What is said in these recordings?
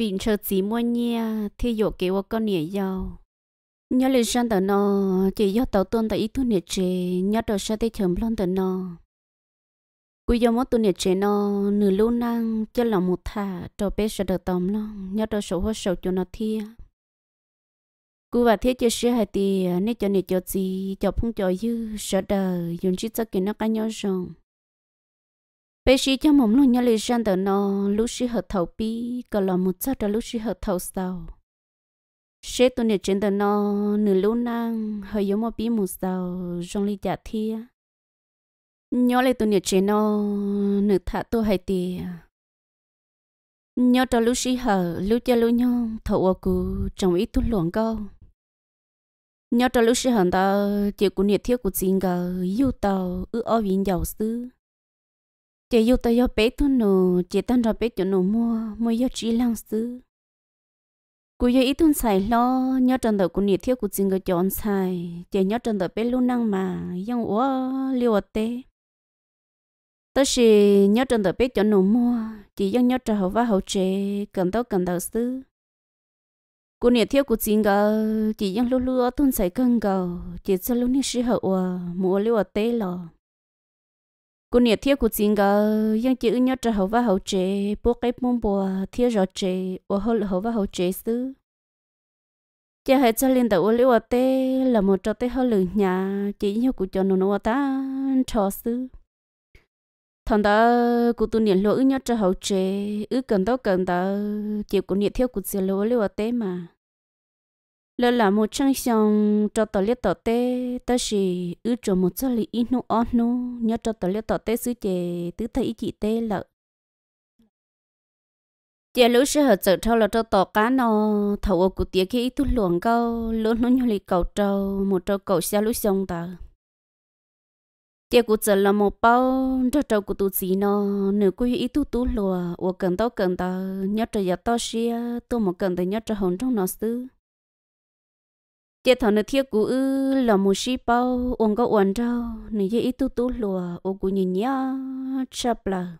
bình chờ chỉ mua nhia thì dụ kế ô con nhỉ giàu nhớ lời sang tờ nó chỉ do tàu tuân tại ý tu nhiệt chế nhớ đầu sao thấy chấm lon tờ nó cú do mất tu nhiệt chế nó nửa lâu năng cho lòng một thả đầu bé sợ được tóm nó nhớ đầu sầu hoa sầu cho nó thia cú và thiết cho sửa hai tiền nên cho nhiệt cho gì cho phong cho dư sợ đời dùng chiếc sắc kia nó cá nhau rồng bây giờ cho mồm luôn nhớ lịch gian đó nó lúc xí hợp thầu bi có là một chút đó lúc sĩ hợp thầu sau sẽ tôi nè trên đó nó nửa lúc năng hơi giống một bi một sau trong ly giả thi nhớ lại tôi nè trên nó nửa thả tôi hay tiền nhớ đó lúc sĩ hợp lúc cho lúc nhau thầu ở cụ trong ít tôi luận câu nhớ đó lúc sĩ hợp đó chỉ cụ nè thiếu cụ xin gờ yêu tàu ở ở viên giàu xứ chị yêu tao yêu bé tu nô chị tan ra bé cho nô mua mua yêu chỉ lang sư cú yêu ít tuần xài lo nhớ trần đầu cú nhiệt thiếu cú xin người chọn xài chị nhớ trần đầu bé luôn năng mà yang ủa liều tê tớ chỉ nhớ trần đầu bé cho nô mua chị yang nhớ trần hậu vá hậu chế cần đâu cần đâu sư cú nhiệt thiếu cú xin người chị yang lú lú tuần xài cân cầu chị cho lú nhiệt sư hậu mua liều tê lo cô nhiệt thiết của chính gờ nhưng chữ nhớ trở hậu và hậu chế bố cái mông bùa thiết rõ chế và hậu là hậu và hậu chế sư chả hết cho lên đầu liễu tê là một trò tê hậu lử nhà chỉ nhớ của cho nó nó ta trò sư thằng ta cô tu niệm lỗi nhớ trở hậu chế ư cần đó cần ta chịu cô nhiệt thiết của chính lỗi liễu tê mà lỡ là một trang xong cho tờ liệt tờ tê ta chỉ ư cho một số lý ít nô ớt nô nhớ cho tờ liệt tờ tê sứ chè tứ thấy chị tê lợ chè lũ sẽ hợp sợ thâu là cho tờ cá nó thầu ở cụ tía khi ít tu luồng câu lỡ nó nhớ lý cầu trâu một trâu cầu xa lũ xong tờ chè cụ sợ là một bao cho trâu cụ tu gì nó nửa cụ ít tu tu lùa ở cần tao cần tờ nhớ cho giờ tao xia tu một cần tờ nhớ cho hồn trong nó xứ chế thọ nó thiết cú ư là một sĩ bao ông có uẩn đâu nửa giờ ít tu tu lùa ông cú nhìn nhá chắp là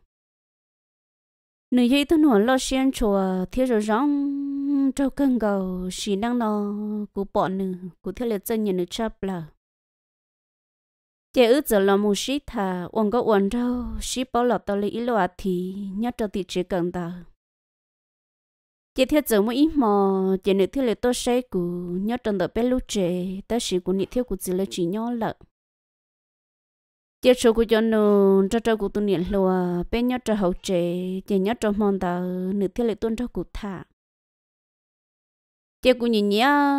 nửa giờ ít tu nửa lo xiên chùa thiếu rồi rong trâu cân gầu xì năng nó cú bỏ nửa cú thiết liệt chân nhìn nửa chập là chế ư giờ là một sĩ thà ông có uẩn đâu sĩ bao là tao lấy lùa à thì nhát trâu thị chế cần tao chỉ thiếu giờ mỗi ít mò chỉ nữ thiếu là tôi sẽ cú nhớ trong đợt bé lúc trẻ ta chỉ cú nữ thiếu cú chỉ là chỉ nhỏ lợ chỉ số cú cho nó cho cho cú tu niệm lùa bé nhớ cho hậu trẻ chỉ nhớ cho mòn ta nữ thiếu là tuân cho cú thả chỉ cú nhìn nhá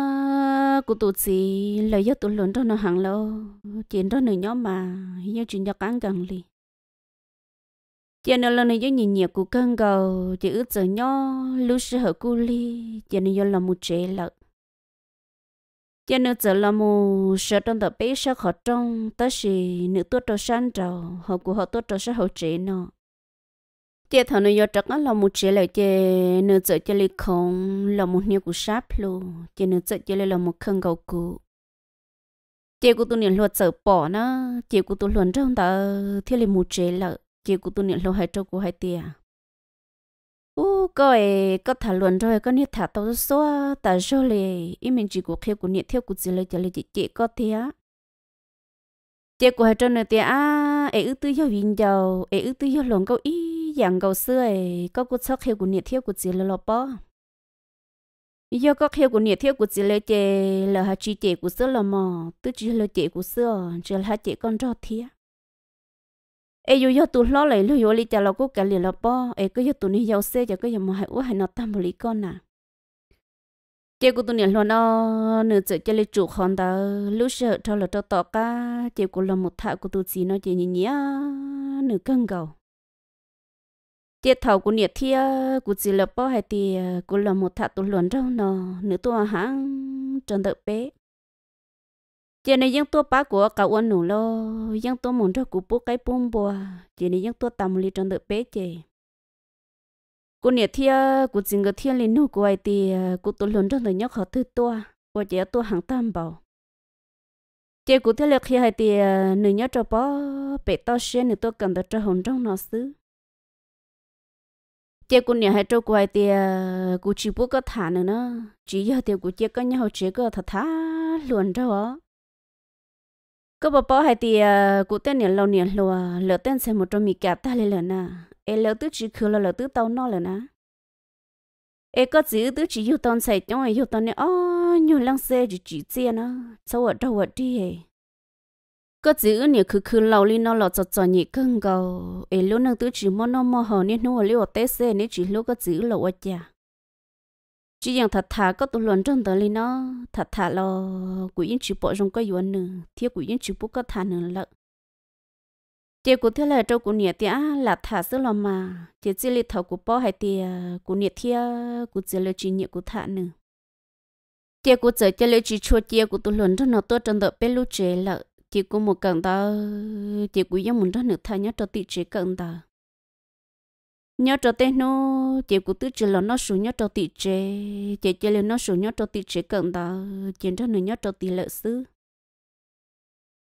cú tôi chỉ lời nhớ tu lớn cho nó hàng lâu chỉ đó nữ nhỏ mà nhớ chuyện cho cán gần liền giờ nó lần này cho nhìn nhẹ của cơn gầu chỉ ước giờ nhó lúc sư hở cu li giờ nó do là một trẻ lợn giờ nó giờ là một sợ trong tờ bé sợ khó trong tất sĩ nữ tuốt trâu san trầu họ của họ tuốt trâu sẽ hậu trẻ nó giờ thằng nó do trắc là một trẻ lợn giờ nó giờ cho li không là một nhiều của sáp luôn giờ nó giờ cho là một cơn gầu cụ chị của tôi niệm luật sợ bỏ nó chị của tôi luôn trong tờ thiên lý một trẻ lợn kia cụ tu niệm lâu hay trâu cụ hay tia u coi có thả luận rồi có niệm thả tao xóa ta cho lì ý mình chỉ cụ kia cụ niệm theo cụ chỉ lời trả lời chị chị có thế tia Chị cụ hay trâu nữa tia à ấy ư tư yêu viên giàu ấy ư tư yêu lòng câu ý dạng câu xưa ấy có cụ sắc kia cụ niệm theo cụ chỉ lời lọ bó giờ có khi của niệm theo của chị lê chị là hạt chị chị của xưa là mò tư chị lê chị của xưa chỉ là chị con cho thía ai yêu yêu tụi lo lấy à. lo yêu li chả lo cố cả li lo bỏ ai cứ yêu tụi ni yêu xe chả cứ yêu mà hãy uống hãy nó tam li con nà chị của tụi nó nó nửa chữ chả li chủ con ta lúc sợ cho là cho tọ cả chị của là một thà của tụi chị nó chị nhỉ nhỉ nửa cân cầu chị thầu của nhiệt thi của chị là bỏ hay thì của là một thà tụi luôn đâu nó nửa tụi hàng trần đợi bé chị này dân tua bá của cậu ăn nổ lo dân tua muốn cho cụ bố cái bông bò chị này dân tua tầm li trong được bé chị cụ nhiệt thia cụ chính người thiên lên nụ của ai thì cụ tổ lớn trong đời nhóc họ thứ tua của chị tua hàng tam bảo chị cụ thiên lực khi hai thì nữ nhóc cho bó bé to xe nữ tua cần được cho hồn trong nó xứ chị cụ nhiệt hai cho cụ ai thì cụ chỉ bố có thả nữa nó chỉ giờ thì cụ chị có nhau chỉ có thật thả luôn cho có bà bà hay thì ờ, cụ tên nhiều lâu nhiều lâu ờ, lỡ tên sẽ một trong mì cả ta lên lần nè em lỡ tứ chỉ khứ là lỡ tứ tao nó lần nè em có chỉ tứ chỉ yêu tao xài trong yêu tao nè ô nhiều lăng xe chỉ chỉ chia nó sau ở đâu ở đi hè có chỉ nhiều khứ khứ lâu lên nó lọt cho cho nhị cưng cầu em lúc năng tứ chỉ món nó mò hờ nên nó ở liu ở xe nên chỉ lúc có chỉ lâu ở nhà chỉ riêng thật thà có tụi luận trong tới nó thật thà lo của những chữ bộ trong có yuan nữa thiếu của những chữ bộ có thà nữa lợ chị của thế là trâu của nhiệt tia là thà sức lo mà chị chỉ lấy thầu của bỏ hay tia của nhiệt thia của chỉ lấy chỉ nhiệt của thà nữa chị của chỉ chỉ lấy chỉ cho chị của tụi luận trong nó tôi trong tới bên lúc chế lợ chị của một cần đó chị của những muốn đó nữa thà nhớ cho tị chế cần đó nhớ cho tên nó chỉ của tứ chỉ là nó sủ nhớ cho tỷ chế chỉ chỉ là nó sủ nhớ cho tỷ chế cận đó chỉ cho nó nhớ cho tỷ lợi sư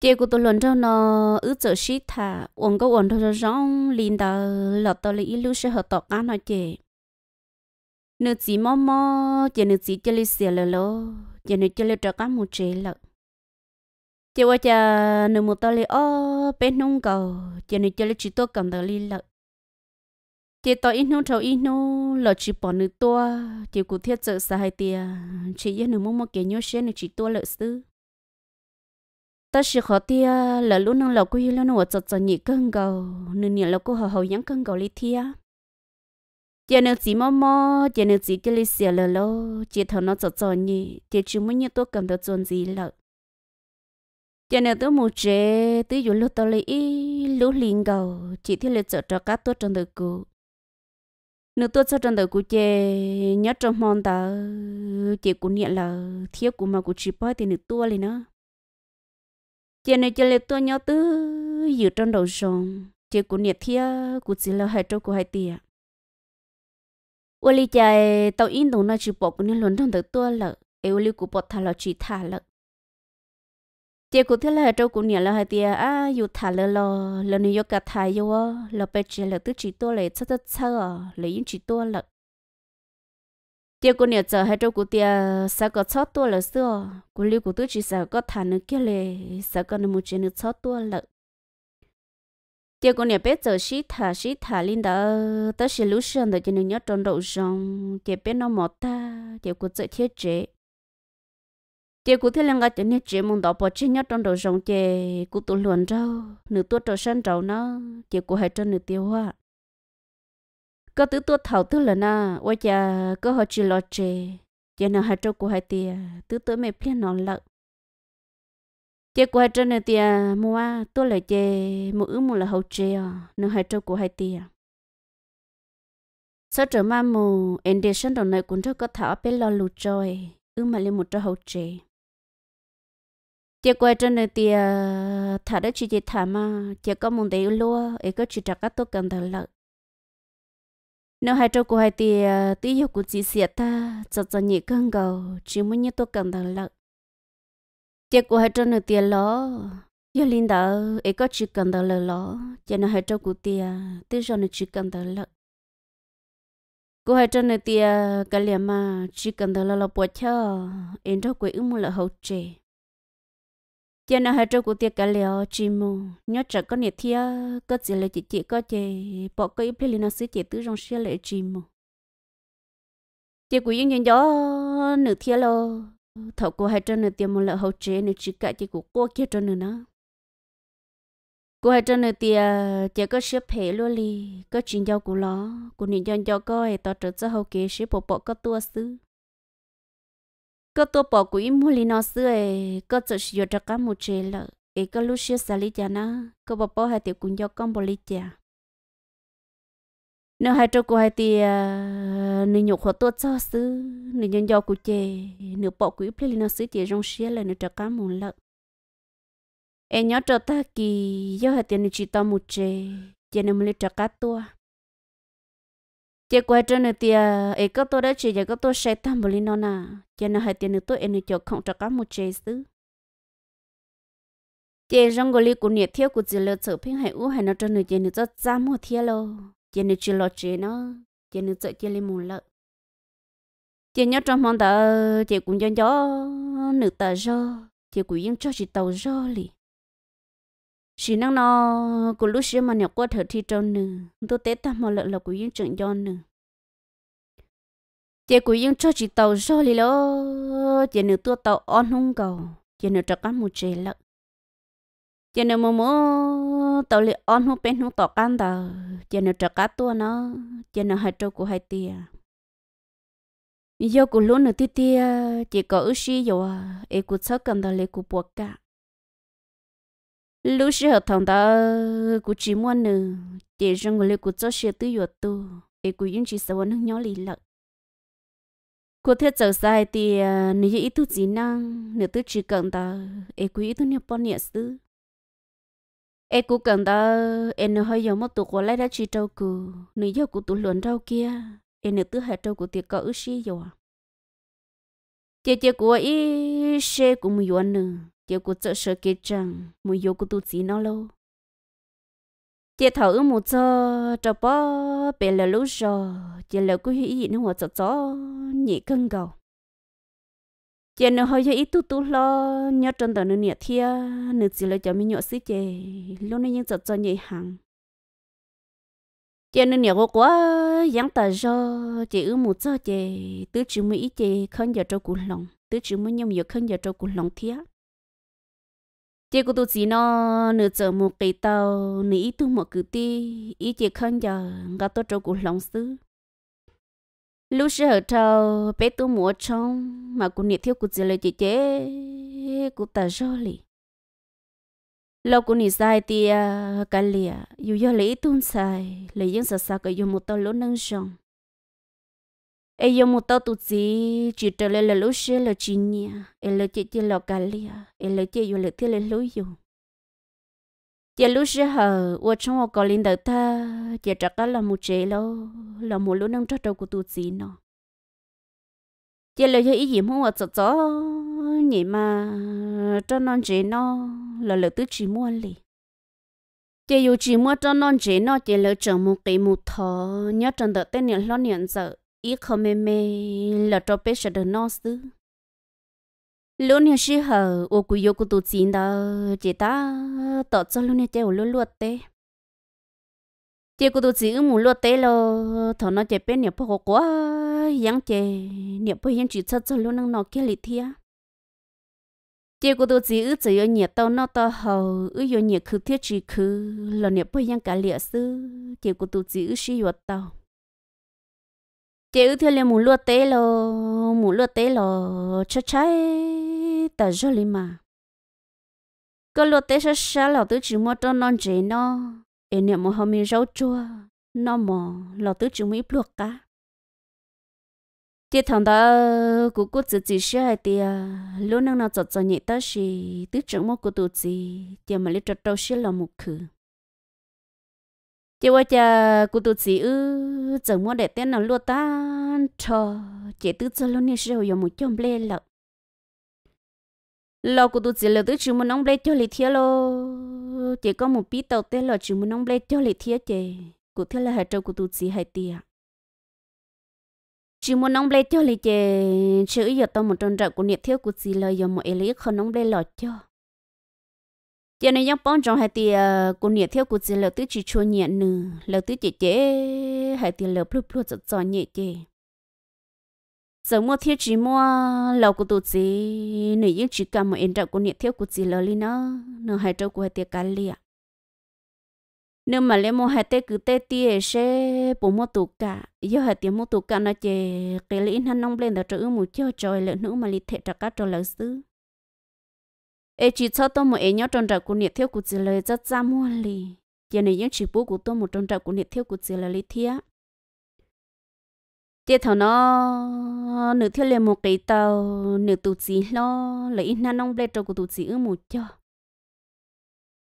chỉ của tôi lần cho nó ứ trở sĩ thả uống có uống thôi rong liền đó là tôi lấy lưu sẽ hợp tác cá nó chị nữ chỉ mò mò chỉ nữ chỉ chỉ là xìa lờ lô chỉ nữ chỉ là trở cá một chế lợ chỉ qua chờ nữ một tôi lấy ô bên nông cầu chỉ nữ chỉ lấy chỉ tôi cầm đó đi lợ chị tao ít nô trâu ít nô lỡ chỉ bỏ nữ tua chị cụ thiết trợ xa hai tia chị yên nữ mua một cái nhớ xe nữ chị tua lỡ sư ta sẽ khó tia là lúc nâng lỡ cô hi lỡ nó chợt nhị cân cầu nữ nhị lỡ cô hầu hầu nhắn cân cầu lý thia chị nữ chị mò mò chị nữ chị cái lý xìa lỡ lỡ chị thằng nó chợt chợt nhị chị chỉ muốn nhị tua cầm được chuẩn gì lỡ cho nên tôi muốn chế tôi dùng lúc tôi lấy lúc liền cầu chỉ thiết lấy trợ cho các tôi trong đời cũ nếu tôi sau trận đời của chị nhớ trong mong ta chị cũng nhận là thiếu của mà của chị bói thì nữ tôi liền nó chị này chơi lệ tôi nhớ tứ giữ trong đầu rồng chị cũng nhận thiếu của chị là hai trâu của hai tia ô li chạy tàu in đồng nó chỉ bỏ của nên lớn trong đời tôi là ô li của bỏ thà là chỉ thà là chị cũng thế là trâu cũng nhà là hai tia à yêu thả lơ lơ lơ này yêu cả thả yêu lơ bé chị là tứ chỉ tua lại chắc chắc chắc à lấy những chỉ tua lợ chị cũng nhà giờ hai trâu cũng tia sao có chót tua lợ xưa cũng lưu cũng tứ chỉ sao có thả nữa kia lệ sao có nó một chuyện nữa chót tua lợ chị cũng nhà bé giờ xí thả xí thả lên đó ờ, tới xí lúc sáng đó chị nó nhớ trong đầu rong chị bé nó mọt ta chị cũng chơi thiết chế chị cụ thế là ngay từ nét chị muốn đọc bỏ chị nhớ trong đầu rồng chị cụ tụ luận rau nửa tuốt đầu sân rau nó chị cụ hay cho nửa tiêu hoa có tứ tuốt thầu tức là na ôi cha có họ chỉ lo chị chị nào hay cho cụ hay tia tứ tuốt mẹ phiền nó lợn chị cụ hai cho nửa tia mua tôi là chị mua ứ mua là hậu chị à, nửa hai cho cụ hai tia sau trở mà mù em để sân đầu này cũng cho có thảo bên lo lụt rồi ư mà lên một cho hậu chị chỉ qua trên này thì thả đó chỉ chỉ thả mà chỉ có một đấy lúa ấy có chỉ trắc tốt cần thở lợi nếu hai trâu của hai thì tí hiệu của chỉ xịt ta cho cho nhị cân cầu chỉ muốn như tốt cần thở lợi chỉ của hai trâu này thì ló giờ linh đạo ấy có chỉ cần thở lợi ló chỉ nó hai trâu của thì tí cho nó chỉ cần thở lợi cô hai trâu này thì cái liền mà chỉ cần thở lợi là bỏ cho em trâu quỷ ứng một là hậu trì cho nên hai trâu của tiệc cả lèo chỉ mù nhớ chợ có nhiệt thiê có gì là chị chị có chị bỏ có ít plei nó xí chị tứ rong xí lại chỉ mù chị của yên nhân gió nửa thiê lo thọ của hai trâu nửa tiệc một lợ hậu chế nửa chỉ cả chị của cô kia chỗ nửa nó cô hai trâu nửa tiệc chị có xếp phe luôn đi có chuyện giao của nó của niệm giao giao coi tao trở ra hậu kế xếp bỏ bỏ có tua xứ có tôi bỏ quỹ mua lì nó xưa ấy có tự sử dụng cho cá một chế lợ ấy có lúc xưa xả lì chả nó có bỏ bỏ hai tiểu cũng do con bỏ lì chả nếu hai trâu của hai thì nếu nhục họ tốt cho xứ nếu nhân do của chè nếu bỏ quỹ plei nó xứ chè rong xía là nếu cho cá một lợ em nhớ cho ta kỳ do hai tiền nếu chỉ to một chè chè nếu mới cho các tua chị quay trên nữa thì ấy có tôi đã chỉ giờ có tôi sẽ tham bồi nó nè chị nó hai tiền nữa tôi em cho không cho các một chế xứ chị trong cái của nhiệt thiếu của chị là trở phim hay u hay nó trên nữa chị nó cho ra mua thiếu lo chị nữa chỉ lo chế nó chị nữa sợ chị lên muốn lợ chị nhớ trong mong tờ chị cũng cho gió nữ tờ gió chị cũng yên cho chị tàu gió liền chỉ năng nó cô lúc xưa mà nhọc qua thở thi trâu nè tôi té ta mà lợn là của yên trận do nè chị của yên cho chị tàu so lì lo chị nữ tua tàu on không cầu chị nữ trọc cán một chị lợn chị nữ mồ mồ tàu lì on không bên không tọt cán tàu chị nữ trọc cá tua nó chị nữ hai trâu của hai tia do cô lúc nữa tia tia chị có ước gì rồi em cũng sợ cần tàu lì của buộc cả lúc xưa hợp đồng ta cũng chỉ muốn nữa để cho người lấy cũng cho xe tư yếu tu để cũng yên chỉ sợ nó nhỏ lì lợt cô thế trở sai thì nếu ít tu chỉ năng nếu tu chỉ cần ta để cũng ít tu nhiều bao nhiêu e sự em cũng cần ta em nó hơi giống một tu của lại đã chỉ trâu cù nếu giờ cũng tu luận trâu kia em nếu tu hai trâu của thì có ước gì rồi chị chị của ý xe cũng muốn nữa tiêu cụ trợ sợ kia chẳng mùi vô cụ tu chỉ nó lâu tiêu thảo ư một giờ cho bó bể là lúc rồi tiêu là cứ hỉ gì nó hòa cho cho nhị cân cầu tiêu nó hơi cho ít tu tu lo nhớ trong tờ nó nhẹ thia nó chỉ là cho mình nhọ xí chè lô nó nhưng cho cho nhị hàng chị nên nhiều quá giáng tờ do chị ư một giờ chị tứ chữ mỹ chị không giờ cho cụ lòng tứ chữ mới nhom giờ không giờ cho cụ lòng thía chị cô tôi chỉ nó nửa giờ một cái tàu nửa ít tu một cử ti ít chị khăn giờ gặp tôi trâu của lòng sư lúc sơ trâu bé tu mùa trong mà cô nhiệt thiếu cô chỉ lời chị chế cô ta rõ lì lâu cô nhiệt sai thì cái lìa dù do lấy tuôn sai lấy những sợ sợ cái dùng một tàu lỗ nâng sông ai yêu một tao tụt gì chỉ trở lại là lúc xưa là chỉ nhà ai là chị chị là cả lia ai là chị yêu là thiết là lối yêu chị lúc xưa hờ ở trong họ có linh đầu ta chị chắc cả là một chế lo là một lúc năng trót đầu của tụt gì nó chị là cho ý gì muốn ở chỗ chỗ nhỉ mà cho non chế nó là lợi tức chỉ mua liền chị yêu chỉ mua cho non chế nó chị lỡ chở một cái một thò nhớ trần đợt tên niệm lo niệm sợ ý không mê mê là cho bé sợ nó chứ lúc này sĩ hờ ô cú yêu cú tụ chín đó chỉ ta tọt cho lúc này chơi lúc luật tê chỉ cú tụ chín mù luật tê lo thằng nó chơi bé nhiều bao quá yang chơi nhiều bao yang chú cho cho lúc năng nó kia lịch thia chỉ cú tụ chín chỉ yêu nhiều tao nó tao hờ ư yêu nhiều cứ thiết chỉ cứ là nhiều bao yang cả liệt sư chỉ cú tụ chín sĩ yêu tao chị ư thưa lên mù lúa tế lò mù lúa tế lò cho trái ta cho lì mà có lúa tế sa sa lò tứ chỉ mua cho non trẻ nó em niệm mà hôm mình rau chua nó mò lò tứ chỉ mua ít luộc cá chị thằng đó cụ cụ chỉ chỉ xe hay thì lúc nào nó chọn chọn nhị ta thì tứ chỉ mua cụ tụ gì thì mà lấy cho trâu xe là mù khử chị qua cha cô tu sĩ ư chẳng muốn để tên nào lúa ta cho chị tứ cho luôn nên sau, giờ một chồng lê lợ lo cô tu sĩ lợ tứ chỉ muốn nóng lê cho lì thiệt lo chị có một bí tàu tên là chỉ muốn nóng lê cho lì thiệt chị cụ thiệt là hai trâu cụ tụt sĩ hai tiệt chỉ muốn nóng lê cho lì chị chữ giờ tao một tròn trạc của nhiệt thiếu cụ sĩ lợ giờ một ấy lý không nóng lê lọ cho giờ này nhóm bọn trong hai thì ờ, cô nhẹ theo cô chỉ là tứ chỉ cho nhẹ nữ là tứ chỉ chế hai thì là plu plu rất giỏi nhẹ chế giờ mua thiết chỉ mua lầu của tụi chị nữ những chỉ cầm một em trâu cô nhẹ theo cô chỉ là li nó nó hai trâu của hai thì cá li nếu mà lấy mua hai tê cứ tê tê sẽ bố mua tụ cả giờ hai tiền mua tụ cả nó chế cái lý hắn nông lên đã trâu mua chơi chơi lợn nữ mà li thẹt trâu cá trâu lợn xứ ê chỉ cho tôi một em nhớ trong trại của nhiệt thiếu của chị lời rất ra mua lì giờ này những chỉ bố của tôi một trong trại của nhiệt thiếu của chị lời lý thiết chị thảo nó nửa thiếu liền một cái tàu nửa tụ chỉ nó lấy na nông bê trâu của tụ chỉ ở một cho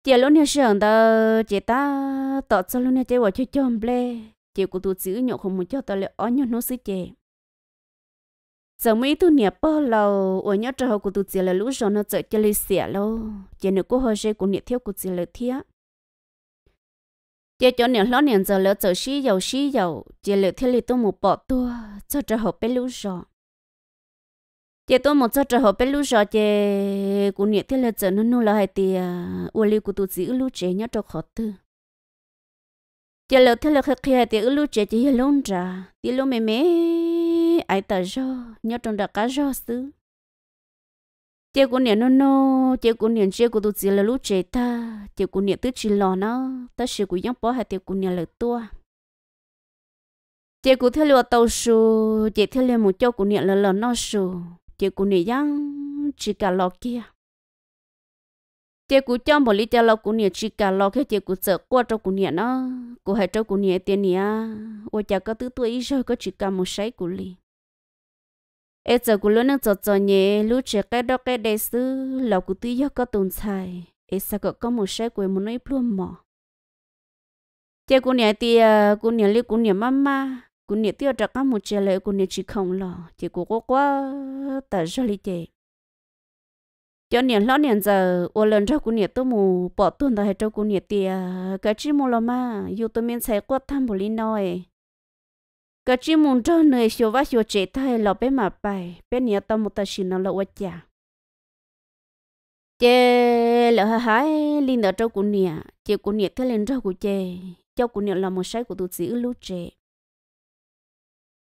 chị lúc nào sưởng tờ chị ta tọt sau lúc nãy chị vào chơi chơi bê chị của tụ chỉ nhậu không một cho tao lại ó nhậu nó xí chị giờ mấy tu nhà bao lâu ở nhớ trời của tu chỉ là lũ rồi nó chơi chơi lấy xỉa lâu chỉ nữa cô hơi chơi của nhà thiếu của chỉ là thiếu chỉ cho nhà lo nhà giờ lỡ chơi xí dầu xí dầu chỉ là thiếu lấy tu một bỏ tu cho trời học bé lũ rồi chỉ tôi một cho trời học bé lũ rồi chỉ à, của nhà thiếu là chơi nó nu là hai tia ở lưu của tu chỉ lũ trẻ nhớ trời khó tư chỉ là thiếu là khi khi hai tia lũ trẻ chỉ là lông ra thì lũ mềm mềm ai tờ rô nhớ trong đặc cá rô xứ chị cũng niệm nó nó chị cũng niệm chị cũng tụt gì là lúc chị ta chị cũng niệm tức chỉ lò nó ta sẽ cũng nhóc bỏ hai chị cũng niệm là tua chị cũng theo lùa tàu su chị theo lừa một chỗ cũng niệm là lò nó su chị cũng niệm giang chỉ cả lò kia chị cũng cho một lý cho lò cũng niệm chỉ cả lò kia chị cũng sợ qua cho cũng niệm nó cũng hay cho cũng niệm tiền nia ôi chả có tứ tuổi ít rồi có chỉ cả một sáy cũng liền ê giờ cũng luôn đang chọt chọt nhẹ lúc trẻ cái đó cái đấy sư lão cũng tuy có tồn tại ê sao có có một xe quê muốn nói plum mỏ chị cũng nhà thì cũng nhà lúc cũng nhẹ mama cũng nhẹ tiêu trạc một trẻ lại cũng nhà chỉ không lo chị cũng có quá tại sao lý chị cho nên lão nên giờ ô lần cho cô nhà tôi mù bỏ tuần đó hay cho cô nhà tiền cái chỉ mù lo mà yêu tôi miễn sai quát tham bồ linh nói cái chỉ muốn cho người xíu vá xíu chế thay là bé mà bài bé nhà tao một ta xin nó là quá chả chê là hai hai linh ở trong của nia, chế của nia thế lên trong của chế, cho của nia là một sai của tụi sĩ lú chế.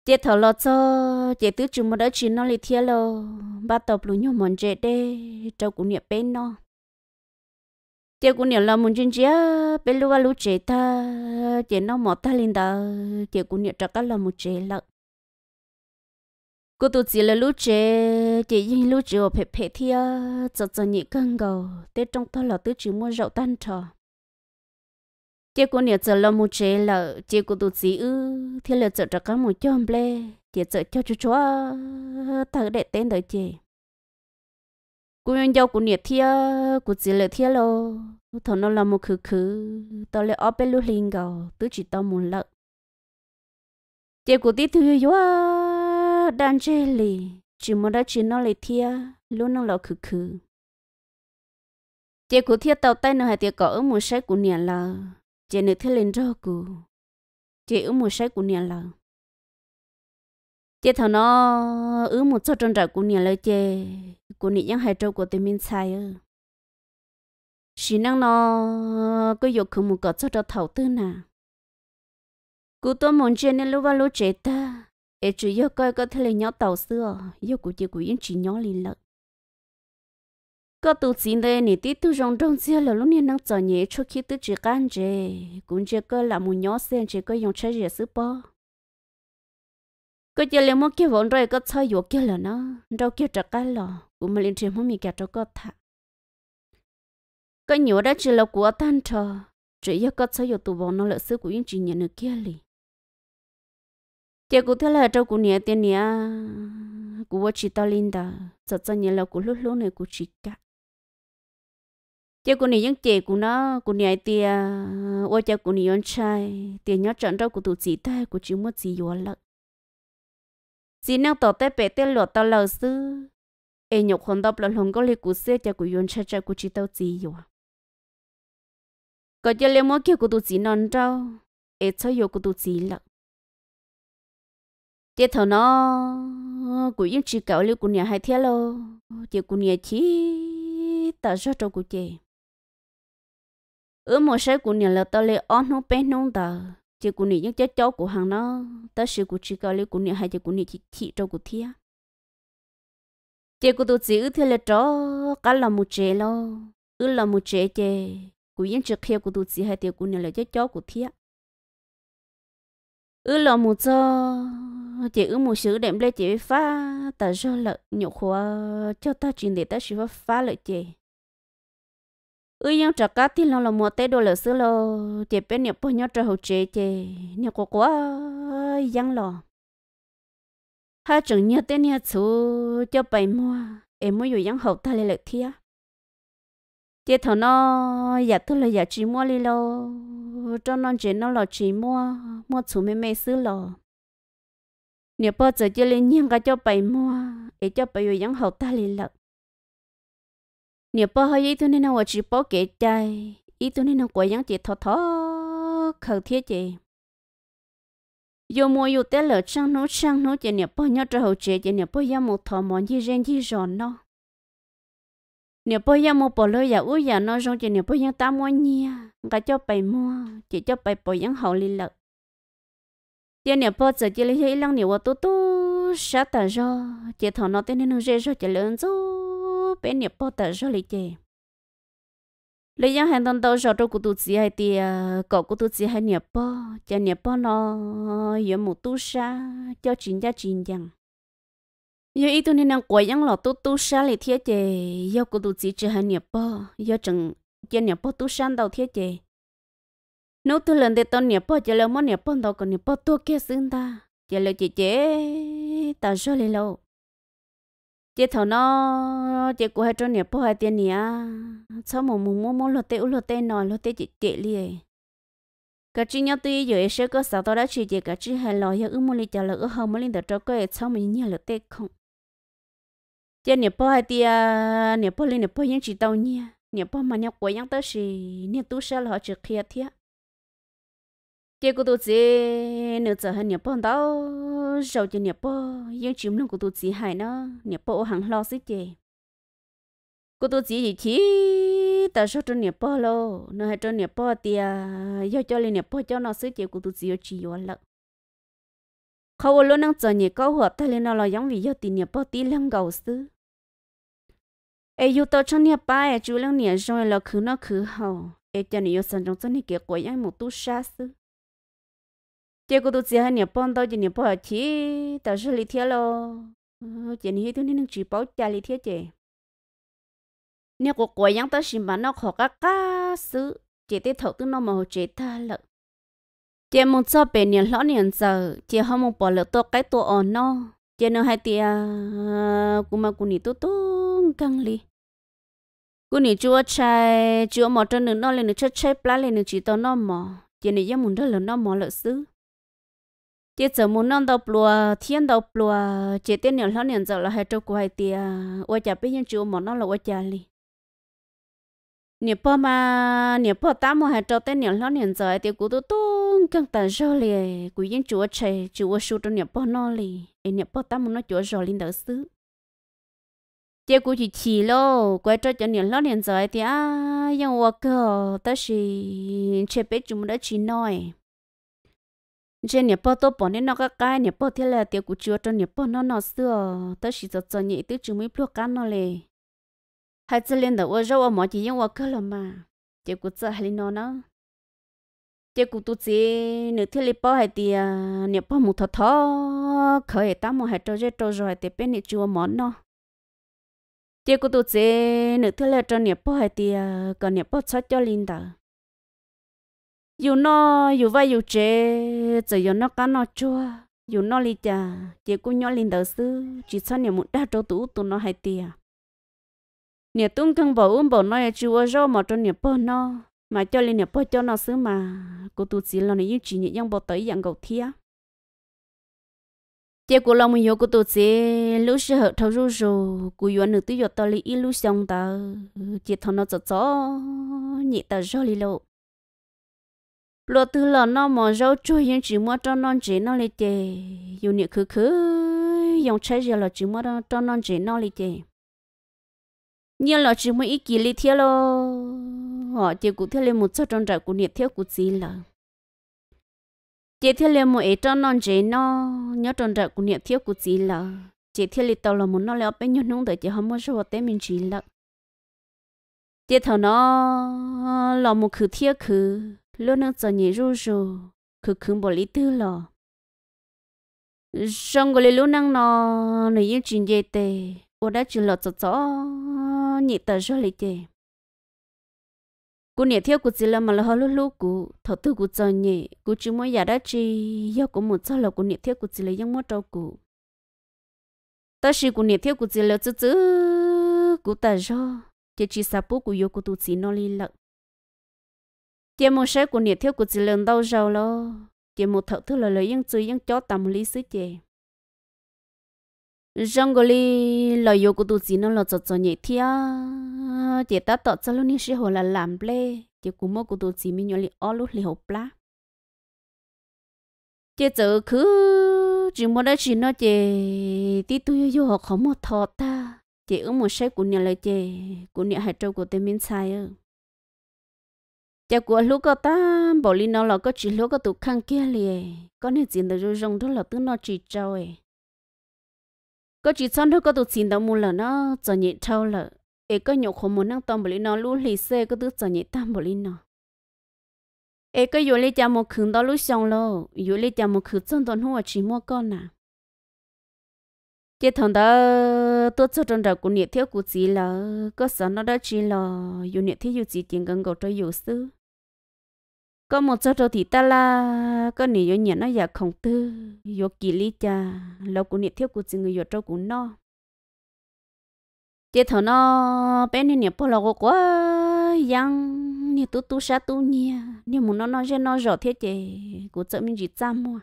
chế thở lo cho chế tứ chúng mà đã chỉ nó lì thiê lo ba tập lú nhau mòn chế đê trong của nia bên nó tiêu cũng nhiều là muốn chân chia bên lúc lúc chế ta chế nó mỏ ta lên đó tiêu cũng nhiều chắc là muốn chế lợ cô tụt chỉ là lúc chế chế yên lúc chế ở phê phê thia giờ giờ nhị cân gầu tết trong ta là tứ chỉ mua rượu tan trò chế cũng nhiều giờ là muốn chế lợ chế cô tụt chỉ ư thế là giờ chắc là muốn cho ông lê chế giờ cho chú chúa ta để tên đợi chế cô nhân dâu của nhiệt thia cô chỉ là thia lo thằng nó làm một khứ khứ tao lại ốp bên lũ linh gầu tứ chỉ tao muốn lợ chị của tí thứ yếu đan chơi lì chỉ muốn đã chỉ nó lệ thia luôn nó là khứ khứ chị của thia tao tay nó hay tiệc cỏ ở một sách của nhiệt là chị nữ thia lên cho cụ chị ở một sách của nhiệt là chế thằng nó ứ một số trăn trại của nhà lời chế của nhà những hai trâu của tên mình sai ơ năng nó có dục không một cọt cho trâu thầu tư nà cú tôi muốn chơi nên lúc vào lúc chế ta ế chủ yếu coi có thể là nhỏ tàu xưa yếu của chị của yên chỉ nhỏ liền lợn có tụ xin đây nè tí tu rong rong xưa là lúc nè năng cho nhẹ cho khi tư chỉ can chế cũng chỉ coi là một nhỏ sen chỉ coi dùng chơi gì sư bao có giờ lấy món kia vốn rồi có chơi vô kia là nó đâu kia trật cái lò cũng mà liên truyền món mì cả cho có thà có nhiều đó chỉ là của tan trò chỉ do có chơi vô tụ bọn nó là sự của những chuyện nhà nữa kia lì tiếc cũng thế là trong của nhà tiền nhà của chị ta linh linda thật ra nhà là của lúc lúc này của chị cả chứ của này những trẻ của nó của này tia ô cha của này con trai tiền nhớ chọn đâu của tụi chị ta của chị muốn gì vô lợ chỉ năng tổ tế bể tế lột tao lờ sư ê nhục hồn đọc lần hồn có lì cú xe cho cú yun cha cha cú chỉ tao chỉ yêu à. có cho liệu mỗi kia cú tụ chỉ non trâu ê cho yêu cú tụ chỉ lợ chế thầu nó cú yun chỉ cậu liệu cú nhà hai thiết lô chế cú nhà chỉ tao cho trâu cú chê, ở một số cú nhà là tao lì on nó bé nông tao chỉ cụ nị những chết cháu của hàng nó tới sự của chị cao lấy cụ nị hay chỉ cụ nị chỉ thị cho cụ thia chị cụ tôi chỉ ư thế là chó cả là một trẻ lo ư là một trẻ chè cụ yên trước khi cụ tôi chỉ hai chị cụ nị là chết cháu của thia ư là một cho chỉ ư một sự đệm lên chỉ phá tại do là nhục hoa cho ta chuyện để ta sẽ phá lại chị ư nhau trả cá thì nó là mua tế đồ lỡ xưa lo chỉ biết nhiều bao nhiêu trả hậu chế chế nhiều quá quá giang lo ha chừng nhiều tên nhiều chú cho bảy mua em mua rồi giang hậu ta lại lệch thia chế thằng nó giờ tôi là giờ chỉ mua đi lo cho nó chế nó là chỉ mua mua chú mẹ mẹ xưa lo nhiều bao giờ chỉ lên nhau cái cho bảy mua để cho bảy rồi giang hậu ta lại lệch nhiều bao hơi ít tôi nào chỉ bao kể trai ít tôi nào là quay nhắn chị thọ thọ khờ thiết chị yo mua yo té lỡ trăng nấu trăng nấu chị nhiều bao nhớ cho hậu chị chị nhiều bao yam một thọ món gì riêng gì rồi nó nhiều bao yam một bò lỡ ya u ya nó giống chị nhiều bao yam ta mua nhia cả cho bảy mua chỉ cho bảy bò yam hậu li lợ chị nhiều bao giờ chị lấy hai lăng nhiều tu tu sát ta rồi chị thọ nó tên nên nó rơi rồi chị lớn rồi bé nhập bao tờ cho lấy chè lấy giang hàng tuần đầu rồi tôi cũng tu sĩ hay thì cậu cũng tu sĩ hay nhẹ bao chả nhẹ bao nó giờ một tu sa cho chín gia chín giang giờ ít tu nên đang quay giang lọ tu tu sa lấy thiết chè giờ cũng tu sĩ chỉ hay nhập bao giờ chẳng chả nhẹ bao tu sa đầu thiết chè nếu tôi lần để tôi nhập bao chả lâu món nhập bao đâu còn nhập bao tu kia xứng ta chả lâu chị chế ta cho lấy lâu chế thầu nó chế của hai trăm nhiều bao hai tiền nhỉ sao một mùng mua mùng lót tê lót tê nồi lót tê chỉ chế liền cái chuyện nhau tuy giờ sẽ có sáu tao đã chỉ chế cái chuyện hai lò giờ ước mua lịch trả lỡ hơn mới lên được cho cái sao mình nhiều lót tê không chế nhiều bao hai tiền nhiều bao lên nhiều bao những chỉ tao nhỉ nhiều bao mà nhiều quá những tao chỉ nhiều tu sa là họ chỉ kia thiệt cái cô tôi chị nữa giờ hơn nhập bọn đó rồi chỉ nhập bọn nhưng chúng nó cô tôi chị hại nó nhập bọn hàng lo xí chè cô tôi chị gì chỉ ta cho cho nhập bọn lo nó hay cho nhập bọn thì do cho lên nhập bọn cho nó xí chè cô tôi chỉ chỉ vô lợ khâu luôn năng giờ nhập câu hợp thay lên nó là giống vì do tiền nhập bọn tí lăng gầu xứ ai yêu tao cho nhập ai chú lăng nhập rồi là cứ nó cứ hậu ai cho nhập sản trong cho nhập kia quả ăn một tu sa xứ chị cô tôi chỉ hai nhà bọn tôi chỉ nhà bọn chị tao sẽ lý thiết lo chị này tôi nên chỉ bảo cha lý thiết chị nếu cô quay nhang tao xin bán nó khó cả cả sự chị tới thầu tôi nó mà hồ chị ta lợ muốn cho bé nhà lão nhà giờ chị không muốn bỏ lỡ tôi cái tôi ổn nó chị nó hai tia cũng mà cũng tôi tung căng li cô nhị chúa trai chúa mò cho nó lên nó chơi chơi plá lên nó chỉ tao nó mò chị này giờ muốn đó là chị giờ muốn nông đâu bùa thiên đâu bùa chị tiền nhiều lắm nhiều giờ là hai trâu của hai tia ôi chả biết những chú mà nó là ôi chả li nhiều po mà nhiều po tám mà hai trâu tiền nhiều lắm nhiều giờ tia cú tôi tung căng tàn rồi li cú những chú chơi chú sưu trong nhiều po nó li nhiều bao tám mà nó chú rồi linh đỡ xứ chị cú chỉ chỉ lo quay trở cho nhiều lắm nhiều giờ tia nhưng mà cơ tới khi chơi bé chúng đã chỉ nói trên nhà bò tôi bỏ nên nó cái cái nhà bò thế là tiêu của chúa trong nhà bò nó nó xưa tôi chỉ cho cho nhị tức chúng mới pluck cá nó lề hai chân lên đầu rau ở mọi chỉ những quả cơ là mà tiêu của cha hay nó nó tiêu của tôi chỉ nửa thế là bò hay thì nhà bò một thọ thọ khởi tám một hai trâu rết trâu rồi thì bên nhà chúa món nó tiêu của tôi chỉ nửa thế là trong nhà bò hay thì còn nhà bò cho cho linh đó dù nó dù vay dù chế giờ dù nó cá nó chua dù nó li chả chỉ cũng nhỏ linh đầu sư chỉ cho nhiều một đa trâu tú tụi nó hay tiề nhiều tung căng bảo ôm bảo nói chua rau mà cho nhiều bơ nó mà cho linh nhiều bơ cho nó sư mà cô tụi chỉ là nhiều chỉ nhiều dân bảo tới dạng gầu thia chỉ cô lòng mình yêu cô tụi chỉ lúc sẽ hợp thâu rú rú cô yêu nữ tụi yêu tao li ít lúc xong tao chỉ thằng nó chớ chớ nhị tao rau li lộ lo tư là nó mà rau chua yên chỉ mua cho non chỉ nó lịch tề yêu niệm khứ khứ dòng trái giờ là chỉ mua cho non chỉ nó lịch tề nhưng là chỉ mua ít kỳ lịch thế lo họ chỉ cụ thế lên một số trong trại cụ niệm thế cụ gì là chỉ thế lên một ít cho non chỉ nó nhớ trong trại cụ niệm thế cụ gì là chỉ thế lịch tàu là muốn nó léo bên nhau nông để chỉ không mua số tế mình chỉ là chỉ thằng nó là một khứ thiết khứ lúc nó giờ nhỉ ru ru cứ khứng bỏ lý tư lò xong rồi lúc năng nó nó yên chuyện gì tê ô đã chú lọt cho cho nhị tờ cho lý tê cô nhị thiếu cô chỉ là mà là lúc lúc cô thọ tư cô cho nhị cô chỉ muốn giả đã chi do cô một cho là cô nhị thiếu cô chỉ là giống mất đâu cô ta chỉ cô nhị thiếu cô chỉ là chữ chữ cô ta cho chỉ chỉ sắp bố cô yêu cô tu chỉ nó lý lợt chỉ một sớm của nhiệt thiếu của chị lần đâu rồi lo chỉ một thật thứ là lời yên chơi yên chó tầm lý sứ chè rong gọi li lời yêu của tôi chỉ nó là chọt chọt nhẹ thia chỉ ta tọt cho luôn những sự hồ là làm ple chỉ cũng mơ của tôi chỉ mình nhỏ li ó lúc li hộp lá chỉ tự cứ chỉ một đó chỉ nó chị tí tôi yêu yêu học không một thọ ta chỉ ứng một sách của nhà lời chè của nhà hai châu của tên miền sai ơi giờ của lúc có ta bỏ đi nó là có chỉ lúc có tụ khăn kia liền có nên tiền được rồi rong đó là tự nó chỉ trâu ấy có chỉ xong đó có tụ tiền đâu mua là nó cho nhẹ trâu là ấy có nhục không muốn năng tâm bỏ đi nó lúc lì xe có tự cho nhẹ tâm bỏ đi nó ấy có dù lấy cha một khử đó lúc xong lo dù lấy cha một khử chân toàn hoa chỉ mua con nè à. chế thằng đó tôi cho trong đầu của nhiệt thiếu của chị là có sợ nó đã chỉ là dù nhiệt thiếu dù chị tiền gần gầu cho dù sư có một số trâu thì ta la có nỉ yo nhẹ nó giờ không tư yo kỳ lý cha lâu cũng niệm thiếu của chừng người yo trâu cũng no chế thằng nó bé nên niệm bao lâu quá yang niệm tu tu sa tu nia niệm muốn nó nó sẽ nó rõ thiết chế của chợ mình chỉ chăm mua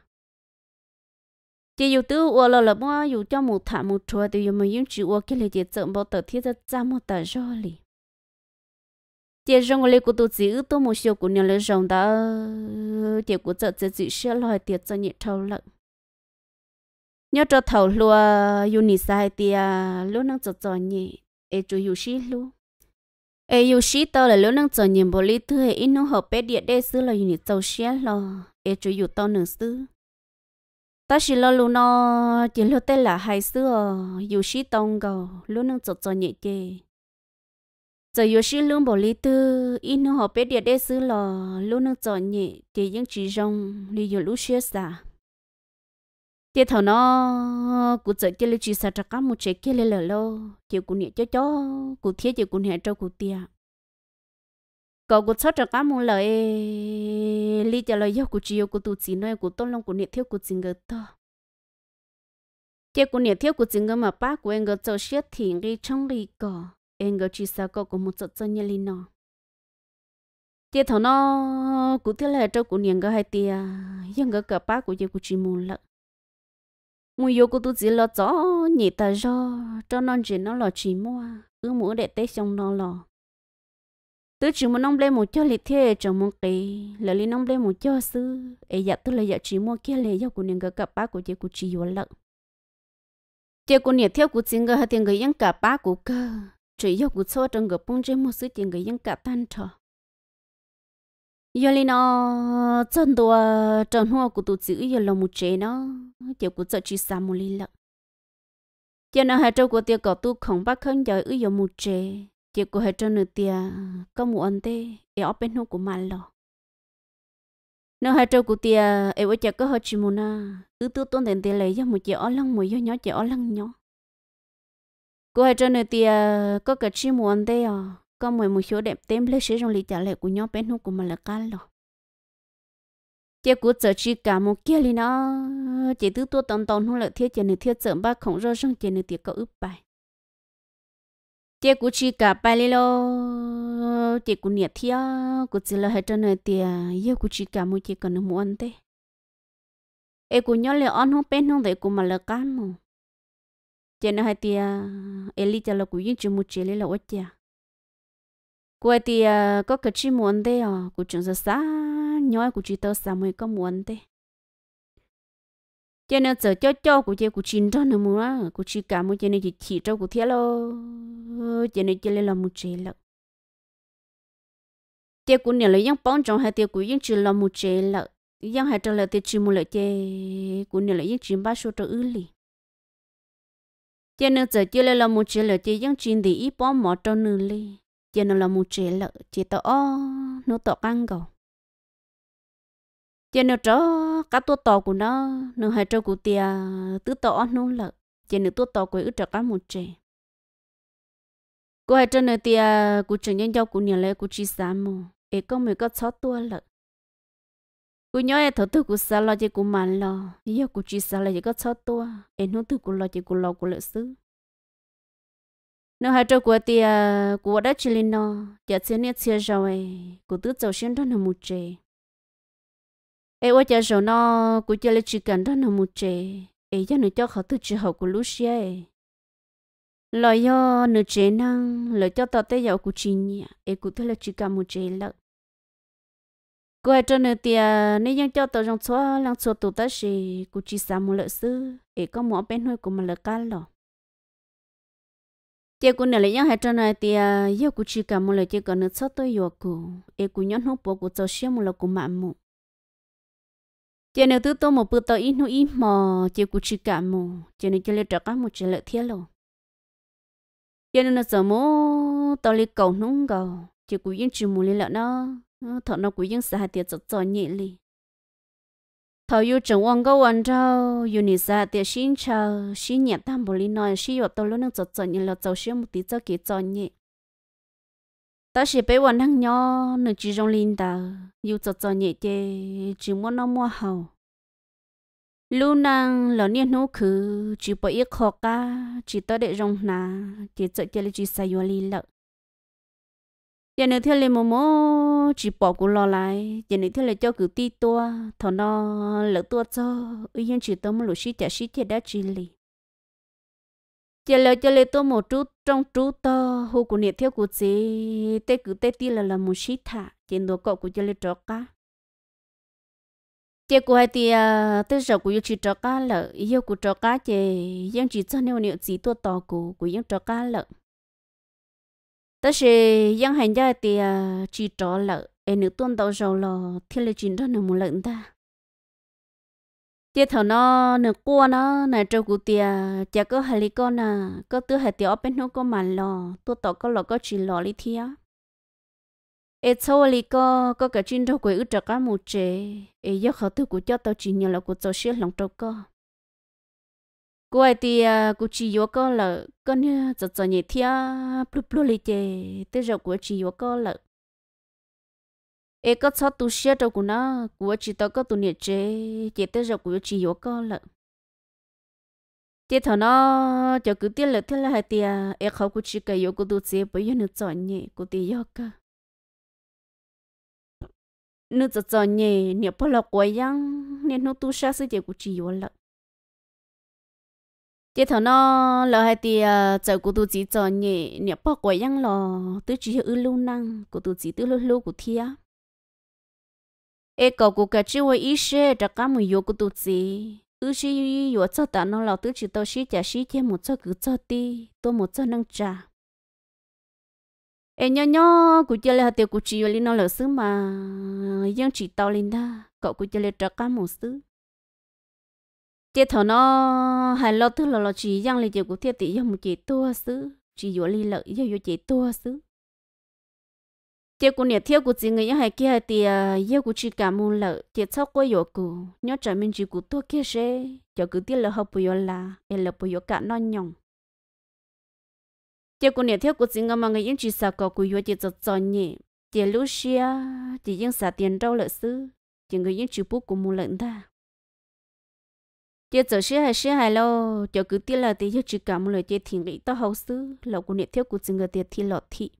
chế yêu tu ô lơ lơ mua yêu cho một thả một chùa thì yêu mà yêu chỉ ô cái là chế chợ bao tờ thiết ra chăm mua tờ rồi chị rong lấy của tôi chữ tôi một số của nhà lấy rong đó chị của chợ chợ chữ sẽ lại tiệt cho nhị thầu lận nhớ cho thầu lúa uni sai thì lúa năng cho cho nhị ai chú yêu sĩ lúa ai yêu sĩ tao là lúa năng cho nhị bồ lý thứ hệ ít nông hợp bé địa đê xứ là uni tàu xía lo ai chú yêu tao nửa xứ ta chỉ lo lúa nó chỉ lúa tên là hai xứ yêu sĩ tông gầu lúa năng cho cho nhị chơi giờ yêu sĩ lương bảo lý tư in nó họ bé địa đế xứ lò luôn nó chọn nhẹ thì những chỉ rong đi yêu lúc xưa xa thế thằng nó cụ chợ chơi lúc chỉ xa trắc một chế kia lên lò lô chiều cụ nhẹ cho cho cụ thiết chiều cụ nhẹ cho cụ tia có cụ sót trắc một lời lý cho lời yêu cụ chiều cụ tu chỉ nói cụ tôn long cụ nhẹ thiếu cụ chỉ ngờ to chế cụ nhẹ thiếu cụ chỉ ngờ mà ba cụ ngờ cho xiết thì ngay trong lý cỏ em ngờ chỉ sao có cũng một trận chân nhà linh nó tiếc thằng nó cũng tiếc là trâu cũng niềng cái hai tia nhưng cái cả ba của chị của chị muốn lợ mùi yêu của tôi chỉ lo rõ nhị ta do cho non chỉ nó lo chỉ mua cứ muốn để tết xong nó lo tôi chỉ muốn nông lên một cho liệt thế cho một cái là lên nông lên một cho sư ấy dạ tôi là dạ chỉ mua kia là do của niềng cái cả ba của chị của chị yêu lợ chị của niềng theo của chị người hai tiền người yên cả ba của cơ chỉ yêu cuộc sống trong cái bông trên một sự tiền cái những cái tan trò giờ lên nó chân đùa trong hoa của tụi chỉ giờ là một chế nó chỉ của chợ chỉ xa một lý lận giờ nó hai trâu của tiệc cọ tu không bắt không giờ ư giờ một chế chỉ của hai trâu nửa tiệc có một anh tê ở bên hông của mày lo nó hai trâu của tiệc ở chỗ có hơi chỉ muốn nà, ư tu tôn đến tiệc lấy giờ một chế ở lăng một cho nhỏ chế ở lăng nhỏ cô hay cho nên thì có cái chi muốn đấy à có mười một số đẹp tem lấy sử dụng lý trả lệ của nhóm bên hông của mình là cá rồi chỉ cú giờ chi cả một kia đi nó chỉ thứ tôi tòn tòn không lợi thiết chỉ nửa thiết sợ ba khổng rơ xong chỉ nửa tiệt có ướp bài chỉ cú chi cả bài đi lo chỉ cú nhiệt thiết cú chỉ là hai chân nửa tiệt yêu cú chi cả một chỉ cần muốn ăn thế em cú nhóm là ăn không bên không để cú mà là cán mà chén nó hai tia eli eh, cho là cũng những chuyện một chuyện lấy là ớt chả qua thì có cái chi muốn thế à cũng chúng ta xa nhói cũng chỉ tao xa mới có muốn thế Chén nên giờ cho cho của chị của chín cho nó mua của chị cả mua chén này chỉ chỉ cho của thế lo chén này chị lấy làm một chế lợ chị của nhà lấy những bóng trong hai tiêu của những chỉ làm một chế lợ vẫn hai trăm là tiêu chỉ mua lợ chị của nhà lấy những chín ba số cho ư lì cho nên giờ chưa là một chế lợi chỉ dân chuyên thì ít bỏ mỏ trong nửa ly cho nên là một chế lợi chỉ tao ó nó tao căng cầu cho nên chó cá tua to của nó nó hay cho cụ tia tứ to nó lợi cho nên tua to của ít cho cá một chế cô hay cho nên tia cụ chuyện nhân giao cụ nhà lê cụ chỉ sám mồ ế có mấy có chó tua lợi cú nhớ thở tự cú sợ lo chỉ cú mặn lo giờ cú chỉ sợ là chỉ có sợ tua em không tự cú lo chỉ cú lo cú lợi sứ nếu hai trâu của thì của đã chỉ lên nó giờ xin chia xin rồi cú tự cháu xin đó là một chế em qua giờ rồi nó cú chơi lấy chỉ cần đó là một chế em giờ nó cho họ thử chỉ học của lúc xưa lời giờ nó chế năng lời cho tao tới giờ cú chỉ nhỉ em cú tự là chỉ cần một chế lợi cô ấy cho nửa tiền nếu như cho tôi trong số lần số tụ tới thì cũng chỉ xả một lợi sư để có mỗi bên hơi của một lợi cá lọ chị cô nửa lấy nhau hết cho nửa tiền yêu cũng chỉ cả một lợi chỉ còn nửa số tôi yêu cô để cũng nhận hút bộ cô cho xem một lợi của mạng mụ chị nửa thứ tôi một bữa tôi ít nuôi ít mò chỉ cũng chỉ cả mù chị nửa cho lấy trả cá một chị lợi thiết lọ chị nửa sợ mù tôi lấy cầu nung cầu chỉ cũng yên chỉ mù lấy lợi nó thọ nó cũng dân xã tiệt cho cho nhị li thọ yêu trồng ông có ông trâu yêu nị xã tiệt xin chào, xin nhẹ tam bồ li nói xin yêu tôi luôn năng cho cho nhị là cho xin một tí cho kỹ cho nhị ta sẽ bé ông năng nhỏ nửa chỉ rong linh ta yêu cho cho nhị chê chỉ muốn nó mua hầu lúc năng là niên nô khứ chỉ bỏ ít khó cả chỉ tới để rong nà chỉ cho chơi chỉ sai yêu li lợi giờ này thưa lên mồ mồ chỉ bỏ cú lo lại giờ này thưa lên cho cử ti tua thằng nó lỡ tua cho uy nhân chỉ tao mà lũ sĩ trả sĩ thiệt đã chỉ lì giờ lỡ cho lỡ tua một chút trong chút to hồ của nhiệt theo cú gì tê cứ tê ti là là một sĩ thả trên đồ cậu của giờ lỡ trọ cá giờ của hai thì tới giờ của yêu chỉ trọ cá lỡ yêu của trọ cá giờ dân chỉ cho nêu nếu chỉ tua to cú của dân trọ cá lỡ đó là dân hành gia thì chỉ à, trỏ lợ em nữ tuân đầu rồi là thiên lệ chính đó là một lần ta tiếp theo nó nửa qua nó nửa trâu cụ tia chả có hai lý con à có tư hai tiểu bên nó có màn lò tôi tàu có lò có chỉ lò lý thia ê sau lý có có cả chuyên đâu quỷ ước trật cả một chế ê do khó tư của cho tàu chỉ nhờ là của tao xuyên lòng trâu co cô ấy thì cô chỉ yếu có là con giờ giờ nhẹ thia plu plu lì chê, tới giờ cô chỉ yếu có là ê có sao tu sửa đâu cô na, cô chỉ tao có tu nhẹ chê, chè tới giờ cô chỉ yếu có là chè thằng nó cho cứ tiếc là tiếc là hai tia ê không cô chỉ cái yếu cô tu sửa bây giờ nó cho nhẹ cô thì yếu cả nó giờ giờ nhẹ nhẹ bao lâu quay yang nên nó tu sửa sẽ chè cô chỉ yếu là tiếp theo nó là hai thì giờ của tôi chỉ cho nhẹ nhẹ bỏ quay yang lò tứ chỉ ư lưu năng của tôi chỉ tứ lưu lưu của thia ai cậu của cả chỉ với ý sẽ đặt cả một yếu của tôi chỉ ư chỉ yếu cho ta nó là tứ chỉ tôi chỉ trả chỉ thêm một cho cứ cho đi tôi một cho năng trả ê nhớ nhớ của chơi là tiêu của với nó là xứ mà dân chỉ tao lên đó cậu của chơi là đặt cả một xứ tiết thọ nó hay lo tức là lo chỉ giang lên chiều của tiết tỷ dòng chỉ tua xứ chỉ dụ li lợi dụ chỉ tua xứ tiết của nhà thiếu của chị người hay kia thì yêu à, của chị cả muôn lợi tiết sau quay dụ cụ nhớ trở mình chỉ của tua kia sẽ cho cứ tiếc là học bùi là em là bùi cả non nhồng tiết của nhà thiếu của chị người mà người yên chỉ sợ có của dụ tiết giật giòn nhỉ tiết lúc xưa chỉ yên xả tiền đâu lợi xứ chỉ người yên chỉ bút của muôn lợi ta giờ giờ xí hay xí hay lo giờ cứ tiếc là tiếc chỉ cả một lời chơi thiền nghĩ tao hậu sư là cũng nhiệt thiếu cũng chừng người tiếc thì lọt thị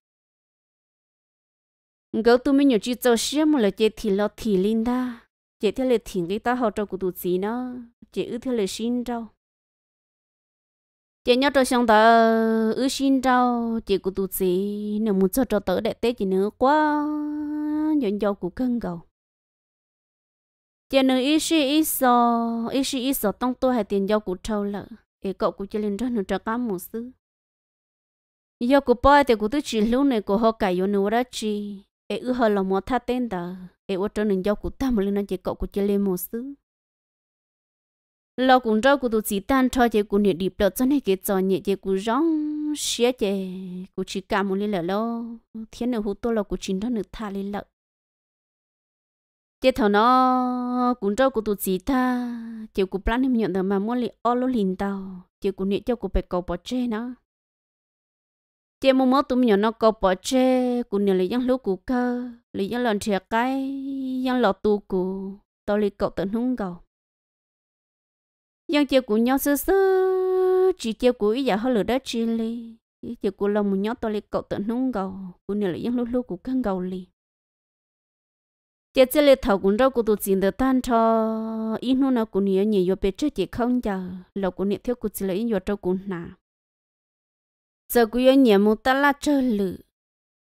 ngấu tụi mới nhiều chỉ giờ xí một lời chơi thì lọt thì linh đa chỉ theo lời thiền lý ta hậu cho của tụi gì nó chỉ ư theo lời xin đâu chỉ nhớ cho xong tờ ư xin đâu chỉ của tụi gì nếu muốn cho cho tớ để tế chỉ nữa quá nhận dầu của cân cầu chỉ nữa ít xí ít số ít xí ít số tông tôi hay tiền giao cụ trâu lợ để cậu cụ chơi lên cho nó cho cá một xứ giờ cụ bao thì cụ tôi chỉ lúc này cụ họ cài vô nữa đó chi để ư họ là một thắt tên đó để ô cho nên giao cụ tam mà lên nó chỉ cậu cụ chơi lên một xứ lo cũng cho cụ tôi chỉ tan cho chỉ cụ nhiệt điệp đợt cho nên cái trò nhiệt chỉ cụ rong xía chỉ cụ chỉ cả một lên lợ lo thiên nữa hú tôi là cụ chỉ cho nữa tha lên lợ chế thầu nó cũng trâu của tụi chị ta chiều của plan em nhận được mà muốn li ô lô lìn tàu chiều của niệm cho của bè cầu bỏ chê nó chế mua mốt tụi nhận nó cầu bỏ chê của niệm lấy dân lúc của cơ lấy dân lần trẻ cái dân lọ tu của tao li cậu tận hung cầu dân chiều của nhau sơ sơ chỉ chiều của ý giả hơn lửa đất chi li chiều của lòng muốn nhớ tao li cậu tận hung cầu của niệm lấy dân lúc lúc của cơn cầu li chị chỉ lấy thầu cũng đâu cũng tụt xin được tan cho ít nữa nó cũng nhiều nhiều bé chơi chị không giờ lâu cũng nhiều thiếu cũng chỉ lấy nhiều đâu cũng nà giờ cũng nhiều nhiều một ta là chơi lử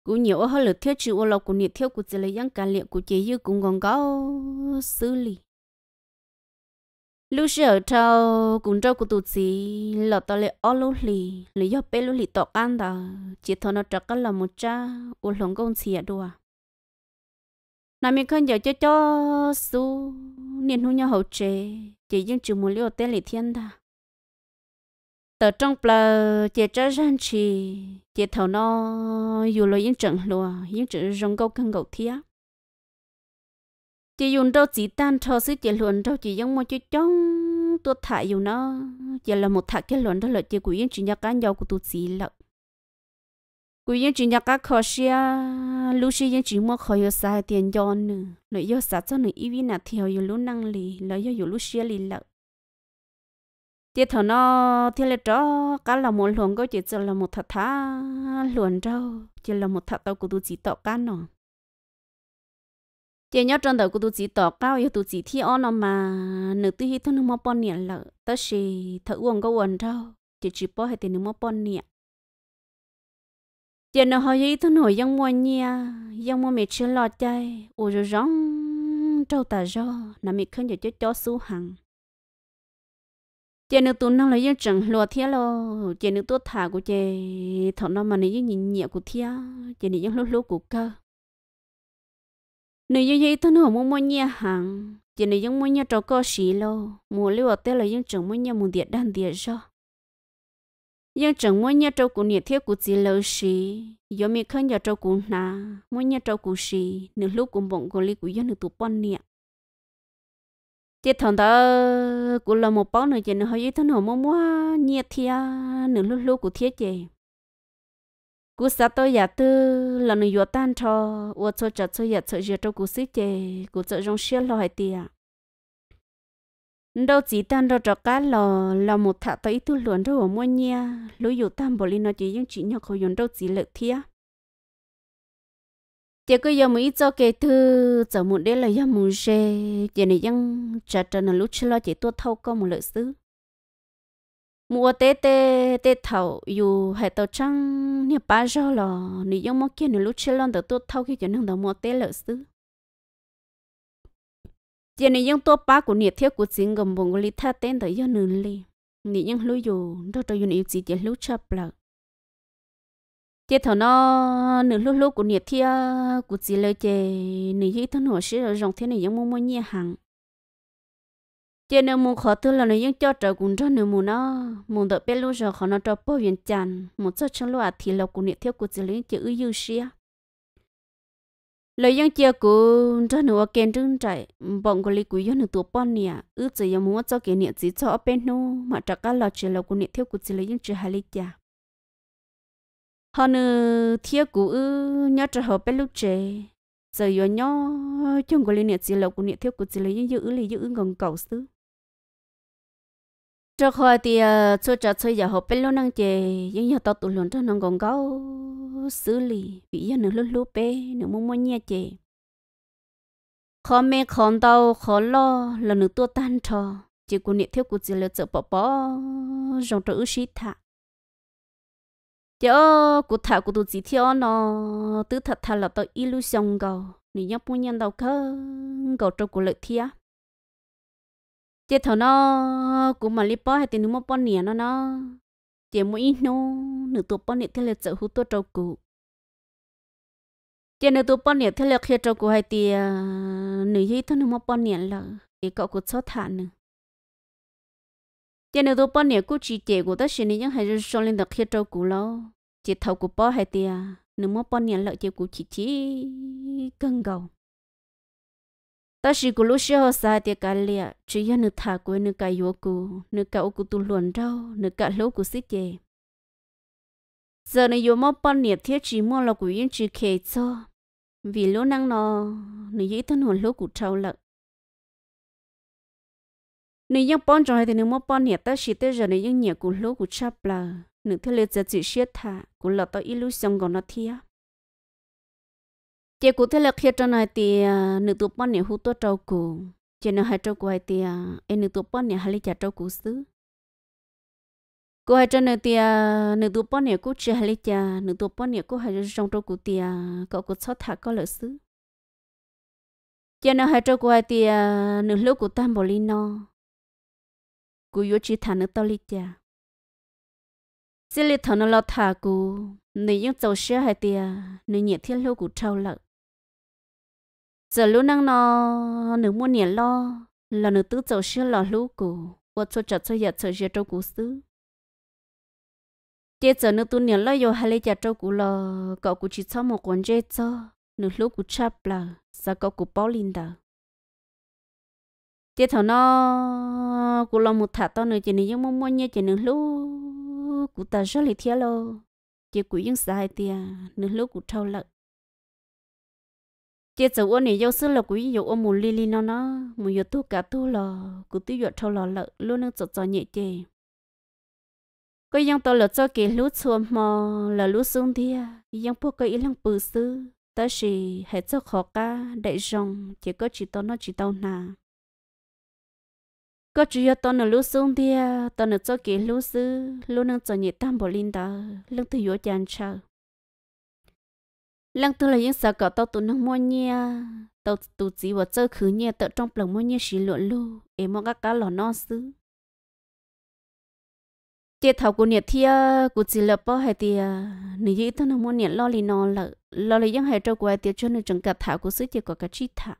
cũng nhiều hơn lử thiếu chịu lâu cũng nhiều thiếu cũng chỉ lấy những cái liệu của chị như cũng còn có xử lý lúc giờ trâu cũng trâu cũng tu gì lọt tao lấy ở lô lì lấy do bé lô lì tọt ăn đó chỉ thôi nó trật cái là một cha u lòng công xìa đùa nà mình không giờ cho cho su niên hú nhau hậu chế chỉ những chữ muốn liều tên lì thiên ta tờ trong bờ chỉ cho dân chỉ chỉ thầu nó dù lo những trận lùa những chữ rong câu cân cầu thía chỉ dùng đâu chỉ tan thọ sự chỉ luận đâu chỉ giống một chữ chống tôi thả dù nó chỉ là một thả cái luận đó là chỉ của những chữ nhà cá nhau của tôi chỉ lợi กูยังจีนยากขอเสียลูซี่ยังจีมัวขอยสา tiền ยอนนึเลยยอสาเจ้าหนึ่งอีวินาทีอยู่ลูนังลีเลยอยู่ลูเสียลีละเจ้าเถอะเนาะเท่าไรจ้าก็เราหมดหลวงก็จะเจอเราหมดทัดท้าหลวนเจ้าจะเราหมดทัดเต้ากูดูจีต่อกันเนาะเจ้าเนาะจังเต้ากูดูจีต่อเก้าอยู่ดูจีที่อ้อนอมาหนึ่งตีที่เท่านึงมอปอนเนี่ยละตั้งสีเถอะอ้วนก็อ้วนเจ้าจะจีป้อให้เต็นึงมอปอนเนี่ย giờ nó hơi tôi nổi giống mua nha giống mua mẹ chưa lo chay ủ rồi rong trâu tà rô nằm mẹ không giờ cho chó su hằng giờ nó tụi nó là giống chẳng lo thia lo giờ nó tôi thả của chè thọ nó mà nó giống nhìn nhẹ của thia giờ nó giống lúc lúc của cơ nếu như vậy tôi nó mua mua nhà hàng giờ nó giống mua nhà trâu cơ xí lo mua liệu ở tết là giống chẳng mua nhà mua điện đan điện rồi giờ chẳng muốn nhớ trâu cụ nhiệt thiết cụ gì lâu xí giờ mi không nhớ trâu cụ nà muốn nhớ trâu cụ xí nửa lúc cũng bỗng cô li cụ giờ nửa tụ bón nè chỉ thằng đó cụ là một bao nữa chỉ nửa hơi thằng nào mua mua nhiệt thiết nửa lúc lúc cụ thiết gì cú sa tôi giả tư là nửa vừa tan cho ô cho chợ cho giả cho giờ trâu cụ xí gì cụ chợ trong xe lo hay tiệt đâu chỉ tan đâu cho cá lò lò một thợ tới tu luận đâu ở mua nha lối dụ tam bồ linh nó chỉ những chuyện nhau khẩu dùng đâu chỉ lợi thia chỉ có giờ mới cho cái thư cho một đấy là giờ muốn xe chỉ này dân trả trả là lúc chưa lo chỉ tua thâu có một lợi sứ mua tê tê tê thầu dù hệ tàu trăng nhà ba giờ lò này dân mất kia là lúc chưa lo được tua thâu khi cho nên đầu mua tê lợi sứ chỉ nên những tổ ba của nhiệt thiếu của chính gồm bông của lý tên tới yêu nương li nị những lối dù đâu đâu những yêu gì chỉ lối chấp lợ chỉ thằng nó nữ lối lối của nhiệt thiếu của chỉ lời chỉ nữ khi thằng nó sẽ rong thiên này những mông mông nhẹ hàng chỉ nếu muốn khó thứ là nữ những cho trở cũng cho nữ muốn nó muốn đợi biết lối rồi khó nó cho bao viên chăn muốn cho chân lúa thì lộc của nhiệt thiếu của chỉ lấy chữ yêu xia lời yang chia của cho nữa kén trứng chạy bọn của lý quỷ yo nữa tụ bọn nè ư chỉ yo muốn cho kén nè chỉ cho ở bên nô mà trả cả lọt chỉ là của nè theo của chỉ lấy những chữ hai lý cha họ nữa thiếu của ư nhớ trả họ bên lúc trẻ giờ yo nhớ chung của lý nè chỉ là của nè theo của chỉ lấy những chữ ư lý chữ cầu xứ trước khi thì cho cho chơi giờ học bên luôn năng chế, những nhà tao tụi luôn cho nó còn gấu xử lý vì giờ nó luôn lúc bé nó muốn muốn nhẹ chế. khó mẹ khó đau khó lo là nó tua tan trò chỉ có niệm theo cô chỉ là chợ bỏ bỏ rong cho ước sĩ thả giờ cô thả cô tụi chỉ theo nó tứ thật thà là tao illusion gầu nếu nhóc muốn nhận đầu cơ gấu cho cô lợi thiệt chế thầu nó cũng mà bỏ hay tiền mua bón nè nó nó chế mua ít nó nửa tuổi bón nè thế là sợ hút tuổi trâu cũ chế nửa tuổi bón nè thế là khi trâu cũ hay tiền à, nửa gì thôi nửa mua bón nè là cái cậu cũng số thản nữa chế nửa tuổi bón nè cũng chỉ chế của tất nhiên những hay rồi xong lên được khi trâu cũ lo chế thầu cụ bỏ hay tiền à, nửa mua bón nè là chế cụ chỉ chỉ cần cầu ta chỉ có lúc xưa xa thì cả lẹ chỉ yên nước thả quên nước cái yếu cũ nước cả ô cũ tu luồn đau, nước cả lỗ cũ xích chè giờ này yếu mau bận nhiệt thiết chỉ mua là của yên chỉ kề cho vì lỗ năng nó nữ dĩ thân hồn lỗ cũ trâu lợn nữ yên bận rồi thì nữ mau bận nhiệt ta chỉ tới giờ này những nhiệt cũ lỗ cũ chắp là nước thứ lệ giờ chỉ xét thả cũ lợn tao ít lúc xong còn nó thiệt chị cụ thể là khi trong này thì à, nữ tụ bọn này hú tố trâu cụ chị nữ hai trâu cụ hay thì à, em nữ tụ bọn này hay lấy trả trâu cụ xứ cô hai trong này thì à, nữ tụ bọn này cũng chỉ hay lấy trả nữ tụ bọn này cũng hay trong trâu cụ thì có cụ sót thả có lợi xứ chị nó hai trâu cụ hay thì nữ lúc cụ tam bồ linh nó, cụ vô chỉ thả nữ tao lấy trả xin lấy thằng nó lo thả cụ nữ dân tàu xe hay thì nữ nhiệt thiên lâu cụ trâu lợi giờ lúc năng nó nửa mua nhẹ lo là nửa tứ dầu xưa là lúc cũ qua cho chặt cho giặt cho giặt trâu cũ xứ chế giờ nửa tu nhẹ lo vô hai lấy giặt trâu cũ là cậu cũng chỉ cho một con chế cho nửa lúc cũ chắp là sao cậu cũng bao linh đó chế thằng nó cũ là một thả to nửa chỉ nửa giống mua mua nhẹ chỉ nửa lúc cũ ta rất là thiệt lo chế cũ những sai tiền, nửa lúc cũ thâu lợn chị cháu ôn này yêu sư là quý yêu ôn mù li li nó nó mù yêu tu cả tu lò cứ tu yêu thâu lò lợ luôn nó chọt chọt nhẹ chị cái yang to là cho kỳ lú chua mò là lú xuống thia yang po cái ý lăng bự sư ta chỉ hệ cho khó ca đại rồng chỉ có chỉ to nó chỉ tao nà có chỉ to nó lú xuống thia to nó cho kỳ lú sư luôn nó cho nhẹ tam bò linh đó lưng tu yêu chàng chờ lăng tôi là những sợ cỡ tao tụi năng mua nha tao tụi chỉ vào chơi khứ nha tao trong lòng mua nha xí lộn lu em mong các cá lò non xứ chế thảo của nhiệt thi, của chỉ là bao hay thì à, nữ dĩ tao năng mua nhiệt lo lì nó lợ, lo lì những hệ trâu của ai thì cho nên chẳng cả thảo của xứ chế của cả chi thảo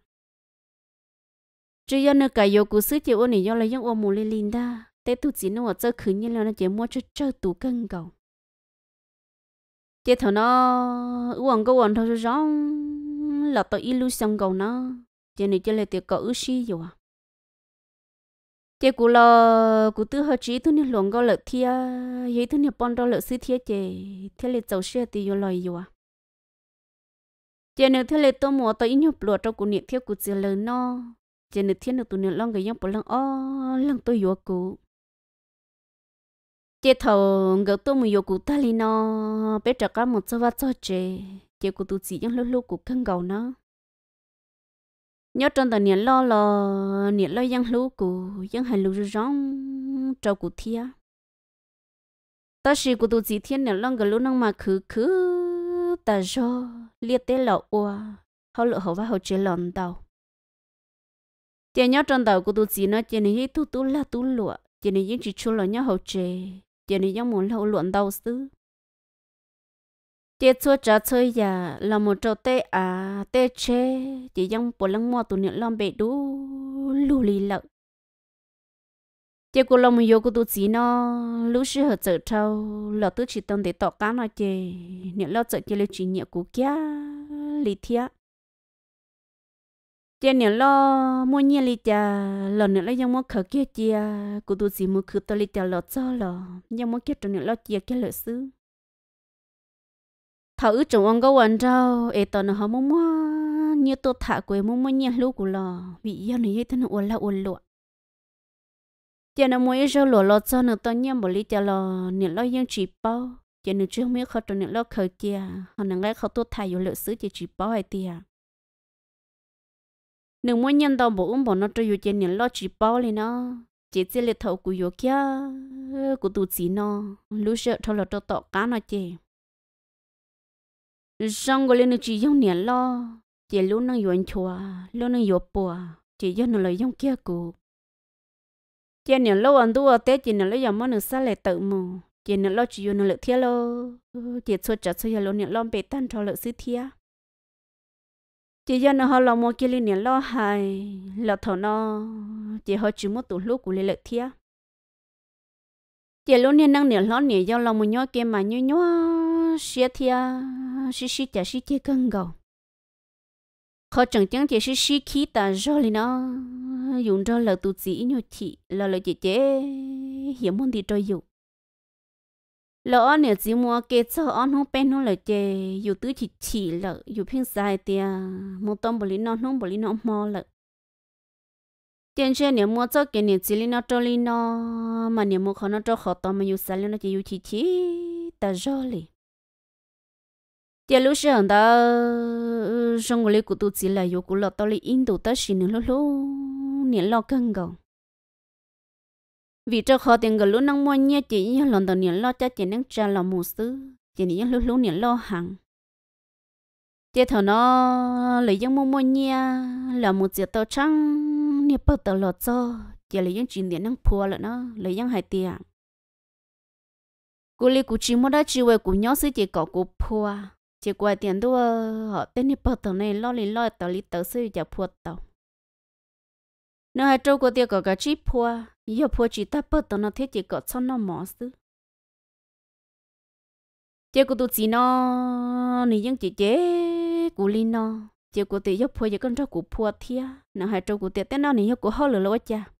chỉ do nơi cái yêu của xứ chế ô này do là những ô mù lì lìn đa tết tụi chỉ nó ở chơi khứ nha là nó chỉ mua cho chơi tụ cân cầu tiếc thằng nó uống cái uống thôi rong là tôi ít illusion cầu nó tiếc này tiếc lại tiếc cậu ước gì rồi tiếc cú lo cú tư hơi chỉ thứ này luồng cái lợi thia vậy thứ này bón đó lợi sư thia chè thế là giàu xe thì vô lời rồi tiếc à. này thế là tôi mua tôi nhấp lụa trong cú niệm thiết cú chỉ lời nó tiếc này thiên được tụi niệm long cái nhóc bồ long o long tôi vô cú chế thầu ngỡ tôi mình yêu cụ ta li nó bé trả cả một số vắt cho chế chế cụ tôi chỉ những lúc lúc cụ căng gầu nó nhớ trong tờ niệm lo lo niệm lo giang lũ cụ giang hành lũ rong trâu cụ thia ta sĩ cụ tôi chỉ thiên niệm lo ngỡ lũ năng mà khứ khứ ta cho liệt tế lọ ua hậu lợ hậu và hậu chế lòn đầu, chế nhớ trong tờ cụ tôi chỉ nó chế này tu tu la tu lụa chế này chỉ chú lo nhớ hậu chế chỉ nên giống muốn lâu luận đầu sư tiết chúa trả chơi già là một trâu tê à tê chê chỉ giống bộ lăng mò tụ niệm lòng bể đủ lù lì lợ chỉ cô lòng yêu cô tụ chỉ nó lúc xưa hợp chợ trâu là tứ chỉ tông để tỏ cá nó chê niệm lo chợ chê lưu chỉ nhẹ cú kia lì thiệt chị nè lo mua nhiên li chả, lần nữa lấy giống mua khờ kia chị cụ tụ gì mua khử tôi li chả lo cho lo giống mua kia trong nè lo chị kia lợi sư, thảo ứ trong ông có quan rau ê tao e nó không mua mua như tôi thả quê mua mua nhiên lúc của lo vì yêu này như thế nào uốn la uốn lụa chị nè mua rau lụa lo cho nữa tao nhiên một li chả, lo nè lo giống chỉ bao chị nè chưa mấy khờ trong nè lo khờ kia họ nè lấy khâu tôi thả vô lợi xứ chị chỉ bao hay tiền nếu muốn nhân đồng bộ ông bảo nó cho yêu chơi nhận lo chỉ bao lên nó chỉ chỉ là thầu của yêu kia của tụ chỉ nó lúc sợ thôi là cho tọ cá nó chơi xong rồi lên chỉ dùng nhân lo chỉ lúc nó yêu chùa lúc năng yêu bùa chỉ dùng nó là dùng kia cụ chỉ nhận lo ăn đua tết chỉ nhận lo dùng món nó xa lại tự mù chỉ nhận lo chỉ dùng nó lợi thiết lo chỉ xuất trả xuất nhà lo nhân lo bê tan cho lợi sư thiết chị giờ nó họ lo mua kia liền lo hài lo thọ nó chị họ chỉ mua tủ lúc của lệ lệ thía, chị lúc này năng nè lo nè do lo mua nhau kia mà nhó nhau xia thía, xí xí chả xí chê cân gầu khó chẳng chẳng chị xí xí khí ta rồi liền nó dùng cho lợ tụ chỉ nhó chị lợ lợ chị chế hiểm môn thì trôi dụng lỡ nếu chỉ mua cái cho ăn không bên không lời chè dù tứ chỉ chỉ lỡ, dù phiên dài tia một tôm bò nó không bò lý nó mò lỡ. tiền xe nếu mua cho cái nếu chỉ lý nó cho lý nó mà nếu mua khó nó cho khó tôm mà dù xài nó chỉ dù chỉ chỉ ta rõ lì tiền lúc xưa đó ừ, trong người của tôi chỉ là dù của lọ tôi lý in đồ ta xin nữa lú lú nếu lọ cân gồng vì cho họ tiền gần lúc năng mua nhẹ chỉ như lần đầu niệm lo cho chỉ năng trả là mù xứ chỉ như lúc lúc niệm lo hàng chỉ thằng nó lấy những mua mua nhẹ là một chiếc tàu trắng niệm bắt tàu lọt cho chỉ lấy những chuyện điện năng phua lại nó lấy những hai tiền cô lấy cụ chỉ mua đã chỉ về cụ nhớ sự chỉ có cụ phua chỉ qua tiền đua họ tên niệm bắt tàu này lo lấy lo tàu lấy tàu sự chỉ phua tàu nó hai trâu của tiền có cả chip phua giờ phụ chỉ ta bớt e e, tao nó thế chỉ có cho nó mỏ xứ chế của tụi chỉ nó nị dân chỉ, chế của linh nó chế của tụi giúp phụ giờ con cho của phụ thia nó hai trâu của tiệt tên nó nị giúp của họ lừa lỗi cha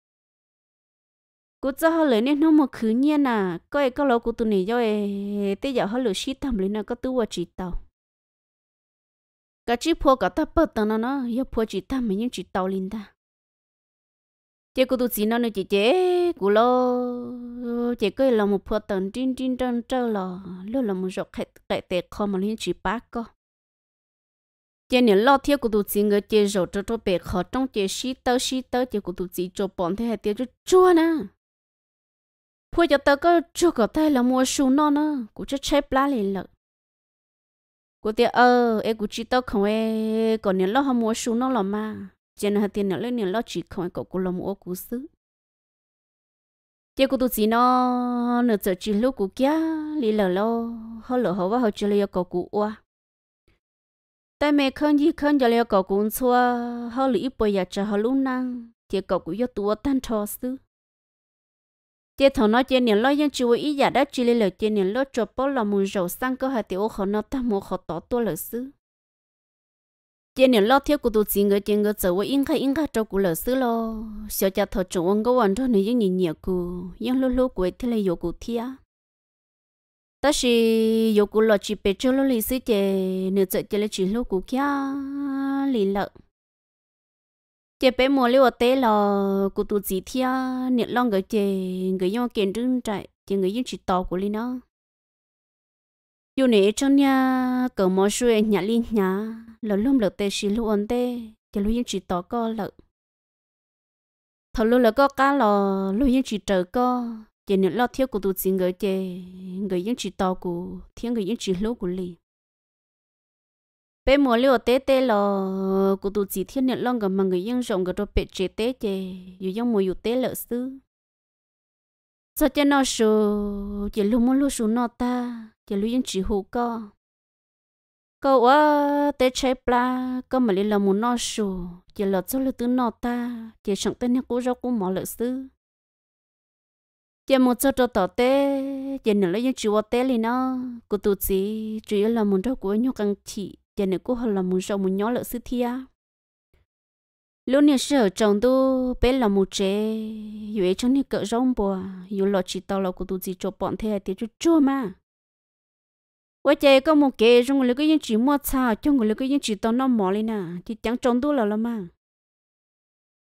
của cho họ lừa nên nó mà khứ nhiên à coi cái lỗi của tụi nị do e tê giờ họ lừa shit tầm linh nó có tụi chị tao cả chị phụ cả ta bớt tao nó nó giúp phụ chỉ ta mình chỉ chị tao linh ta chị cô tụi chị nó nữa chị chế cô lo chị cứ là một phật tần trên trên trên trơ lo lúc là một rọc khẹt khẹt tẹt không mà liên chị bác co chị nên lo thiếu cô tụi chị người chị rồi cho cho bẹt khó trong chị xí tơ xí tơ chị cô tụi chị cho bọn thế hệ tiêu cho chua nè phôi cho tơ có chua có tay là mua sù nó nữa cô cho chép lá liền lợn cô tiêu ờ, ơ em cô chỉ tơ không em còn nên lo không mua sù nó là mà chỉ nó tiền nó lên nó lo chỉ không có cô lòng ô cú xứ chỉ cô tụi nó nửa giờ chỉ lúc cú kia lì lờ lo họ lỡ họ vào họ chỉ lấy có cú oa tại mẹ không gì không cho lấy có cú xua họ lì bây giờ cho họ luôn năng chỉ có cú yo tụi tan cho xứ chỉ thằng nó chơi niệm lo dân chú ý giả đã chơi lấy chơi chỉ niệm lo cho bỏ lòng mù rầu sang cơ hạt tiểu họ nó ta mua họ tỏ tua lời xứ tiền nhiều lo thiếu của tụi chị người tiền người giờ với in khai in khai cho cụ lỡ xứ lo 小家头中文个完全你用你念 cụ 用 lúc lúc quay thế là yêu cụ thia ta là yêu cụ lo chỉ bé chơi lo lì xứ chè nửa giờ chè là chỉ lúc cụ kia lì lợ chè bé mua liu té lo cụ tụi chị thia nửa lo người chè người 用 kiến trưng trại chè người dùng chỉ tàu của lì nó yêu nể trong nhà cỡ mò suy nhà linh nhà lỡ lùm lợt tê xí lù ổn tê chả lù yên chỉ tỏ co lợt, thầu lù lỡ có cá lò lù yên chỉ trở co chả nè lo thiếu của tụi chị người chè người yên chỉ tỏ của thiếu người yên chỉ lù của lì bé mò liu tê tê lò của tụi chị thiếu nè lo gần mà người yên rộng gần đồ bể chế tê chè dù yên mùi dù tê lỡ xứ giờ cho nó số chỉ lúc muốn lúc số nó ta chỉ lúc yên chỉ hữu co câu á tế trái pla có mà lấy là muốn nó số chỉ lọt cho lọt từ nó ta chỉ chẳng tên nhà cố rau cố mỏ lợi sư chỉ một chỗ cho tỏ tế chỉ nữa lấy yên chỉ vào tế liền nó cô tụt gì chỉ yếu là muốn rau cố nhau càng chỉ chỉ nữa cố hơn là muốn rau muốn nhỏ lợi sư à lúc nãy sợ chồng tu bé là một trẻ yếu cho nên cỡ rong bò yếu lo chỉ tao lo của tu gì cho bọn thế thì chú chua mà quá trẻ có một cái trong người cái những chỉ mua xa trong người cái những chỉ tao nó mỏ lên nè à, thì chẳng chồng tu là lắm mà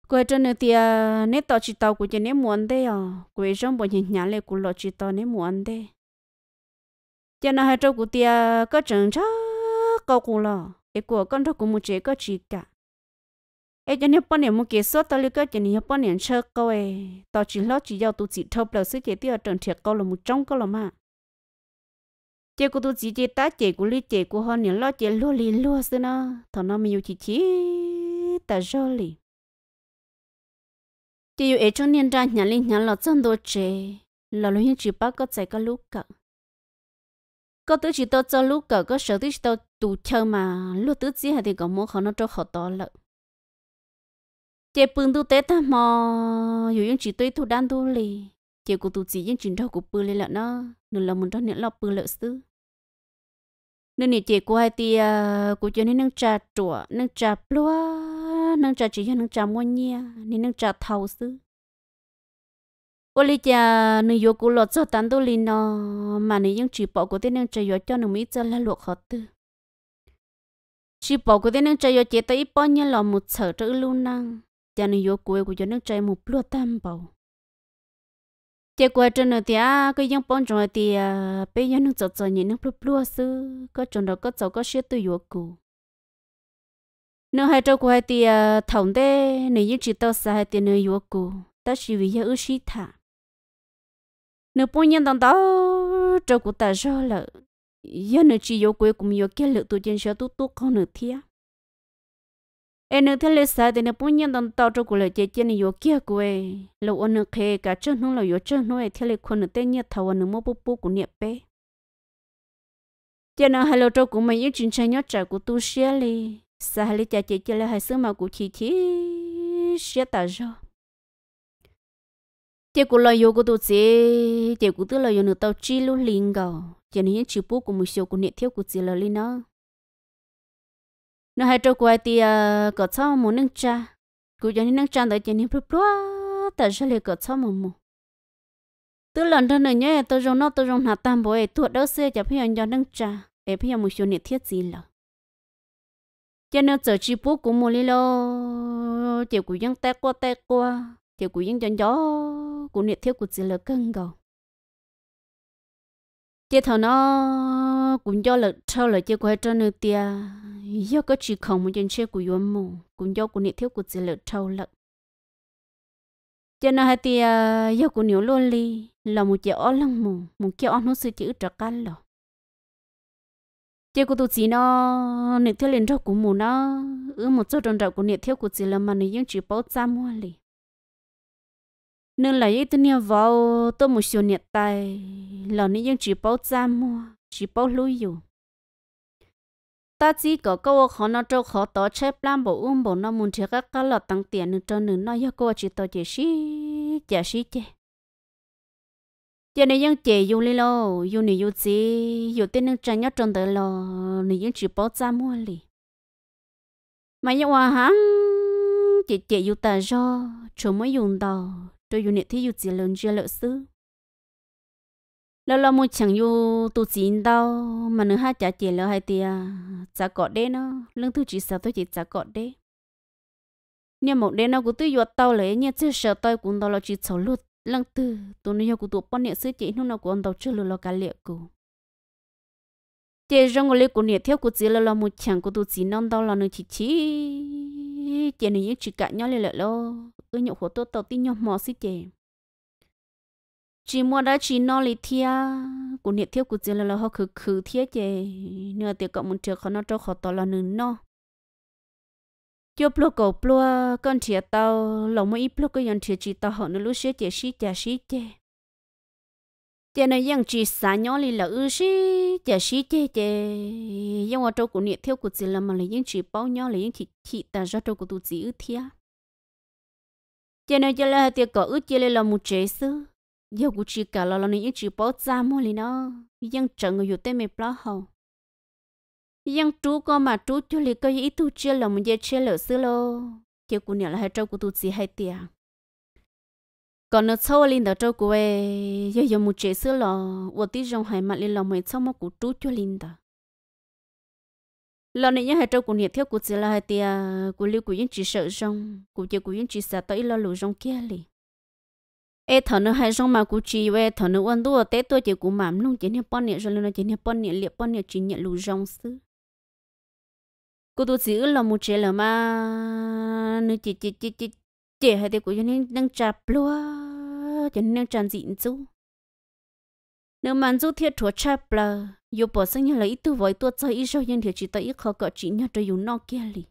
quê cho này thì à, nét tao chỉ tao của chị nét muốn thế à quê rong bò nhìn nhà lại của lo chỉ tao nét muốn thế cho nên hai trâu của tia à, có chừng chắc câu cùng lo cái của con trâu của một trẻ có chỉ cả ai cho nên bọn em muốn kết số tao lấy cái cho nên bọn em chơi câu ấy tao chỉ lo chỉ giao tụi chị thâu là sự chế tiêu trần thiệt câu là một trong câu là mà chế của tụi chị chế tá chế của lý chế của họ nên lo chế lúa lì lúa xí nó thằng nó mình yêu chỉ chị ta rơ lì chế yêu ấy cho nên nhà linh nhà lọ chân đồ chế lọ lúc những chị ba có chạy cái lúa cả có tứ chỉ tao cho lúa cả có sợ tứ chỉ tao tụt chơi mà lúa tứ chỉ hay thì có muốn khó nó cho khó to lợi chế bưng tu tết ta mò dù những chỉ tuy thu đan tu lì chế của tu chỉ những chuyện đâu của bưng lên lợn nó nửa là mình đó nửa lọ bưng lợn xứ nên nè chế của hai tia của cho nên nâng trà trụa nâng trà plua nâng trà chỉ cho nâng trà mua nhia nên nâng trà thầu xứ ô lì cha nửa yêu của lọt cho tan tu lì nó mà nửa những chỉ bỏ của tên nâng trà yêu cho nửa mỹ cho là luộc hết tư chỉ bỏ của tên nâng trà yêu chế tới ít bao nhiêu lọ một sở trở luôn năng cho nên vô cuối của cho nước chảy một lúa tam bầu chỉ qua trên nữa thì à cái dân bọn chúng thì à bây giờ nước chợ chợ nhìn nước lúa lúa sư có chúng đó có cháu có xe tự vô cụ nếu hai cháu qua thì à thằng đê nếu như chỉ tao sai tiền nếu vô cụ ta chỉ vì yêu sĩ thả nếu bọn nhân đàn đó trâu của ta rồi là giờ nếu chỉ vô cuối cũng vô kia lựa tụi trên xe tụt tụt con nữa thì em nữa thấy sợ thì nó bún nhân đồng tao cho cô là chơi chơi này vô kia cô ấy lâu anh nữa khe cả chân nó là vô chân nó ấy thấy là con nó tên nhật thầu anh nữa mua bút bút của nhật bé chơi nó hai lô cho cô mày những chuyện chơi nhóc trẻ của tu xia li sao hai là chơi chơi chơi là hai sướng mà cô chị chị xia ta rồi chị cũng lời yêu của tôi chị chị cũng tức lời yêu nữa tao chi luôn linh gầu chị này những chữ bút của mình số của nhật thiếu của chị là linh nó nó hai trâu quay thì ờ, có sao muốn nâng cha cú giờ nâng cha tới chỉ nâng bút bút tại sao lại có mồ mà mù từ lần đó nữa nhé tôi dùng nó tôi dùng hạt tam bồi tuột đỡ xe cho phi hành cho nâng cha để phi hành một số nhiệt thiết gì là cho nên giờ chỉ bút cũng mua đi lo chỉ cú dân té qua tay qua chỉ cú dân chân gió cú nhiệt thiết cú gì là cân gầu chỉ thằng nó cũng do là sau là chỉ quay cho nước tia giờ có chỉ không một chân xe của yuan mù cũng do của nhiệt thiếu của chỉ lợt trâu lợt cho nên hai tia giờ của nhiều lô ly là một chợ lăng mù một chợ ăn hút sự chữ trật căn lọ chợ của tụi chỉ nó nhiệt thiếu lên trâu của mù nó ở một chỗ tròn trâu của nhiệt thiếu của chỉ là mà nó vẫn chỉ bao trăm mua lì nên là ít tiền vào tôi một số nhiệt tài là nó vẫn chỉ bao trăm mua chỉ bảo lúi dù ta chỉ có câu khó nó cho khó tỏ chép làm bộ um bộ nó muốn chơi các cái lọ tăng tiền nữa cho nữa nó yêu câu chỉ tỏ chỉ xí chả xí chê giờ này những chị dùng đi lo dùng này dùng gì dùng tiền những trang nhất trong đời lo này những chỉ bảo ra mua đi mà những hoa hàng chị chị dùng ta cho, chúng mới dùng đồ tôi dùng này thì dùng gì lớn chưa lỡ xứ lâu lâu mua chẳng yêu tu chín đâu mà nữa hai trả tiền lâu hai tia trả cọ đế nó lương thứ chỉ sao tôi chỉ trả cọ đế nhưng một đế nó cũng tôi giọt tao lấy nhưng chưa sợ tôi cũng đâu là chỉ xấu lụt lương thứ tôi nói cũng tôi bọn nhện sư chị nó nó cũng đầu chưa lừa lo cả liệu cụ chị trong ngồi lấy cũng nhện theo cũng chỉ là lâu mua chẳng cũng tu chín non đâu là nó chỉ chỉ chị này những chỉ cả nhau lại lại lo nhậu khổ tôi tao tin nhau mò sư chị chỉ mua đã chỉ nó lì thia của niệm thiếu của tiền là là họ khử khử thiết về nửa tiệc cộng một triệu khó nó cho khó to là nửa nó cho plo cổ plo con chia tao lòng mỗi plo cái dòng chia chỉ tao họ nửa lúc xế chè xí chè xí chè chè này dòng chỉ xả nhỏ lì là ư xí chè xí chè chè dòng ở chỗ của niệm thiếu của tiền là mà là những chỉ bao nhỏ là những chỉ chỉ ta ra chỗ của tu chỉ ư thia chè này chè là tiệc cổ ư chè là một chế sư giờ cũng chỉ cả lo lo nên chỉ bỏ ra mua liền nó nhưng chẳng người tên mẹ bỏ hậu yên chú có mà chú chú liền có ý tu chia là mình giờ chia lỡ xưa lo giờ cũng nhớ là hai trâu của tu gì hai tiền còn nó sâu lên đó trâu của ấy giờ giờ một chế xưa lo ở tí rong hai mặt lên là mình sau mà của chú chú đó lo này nhớ hai trâu của nhiệt thiếu của chỉ là hai tiền của liu của những chỉ sợ rong của giờ của những chỉ sợ tới lo lù rong kia liền ai thọ nó hay rong mà cú chỉ về thọ nó ăn đua té tôi chỉ cú mầm luôn chỉ nên bón nhẹ rồi nó chỉ nên bón nhẹ liệp bón nhẹ chỉ nhẹ lù rong sư cú tôi giữ là một chế là mà nó chỉ chỉ chỉ chỉ chỉ hay thì cú cho nên đang chập luôn cho nên đang tràn dịn chú nếu mà chú thiệt thua chập là dù bỏ sang nhà lấy ít tu vội tôi chơi ít rồi nhưng thì chỉ tới ít khó cọ chỉ nhá cho dù nó kia liền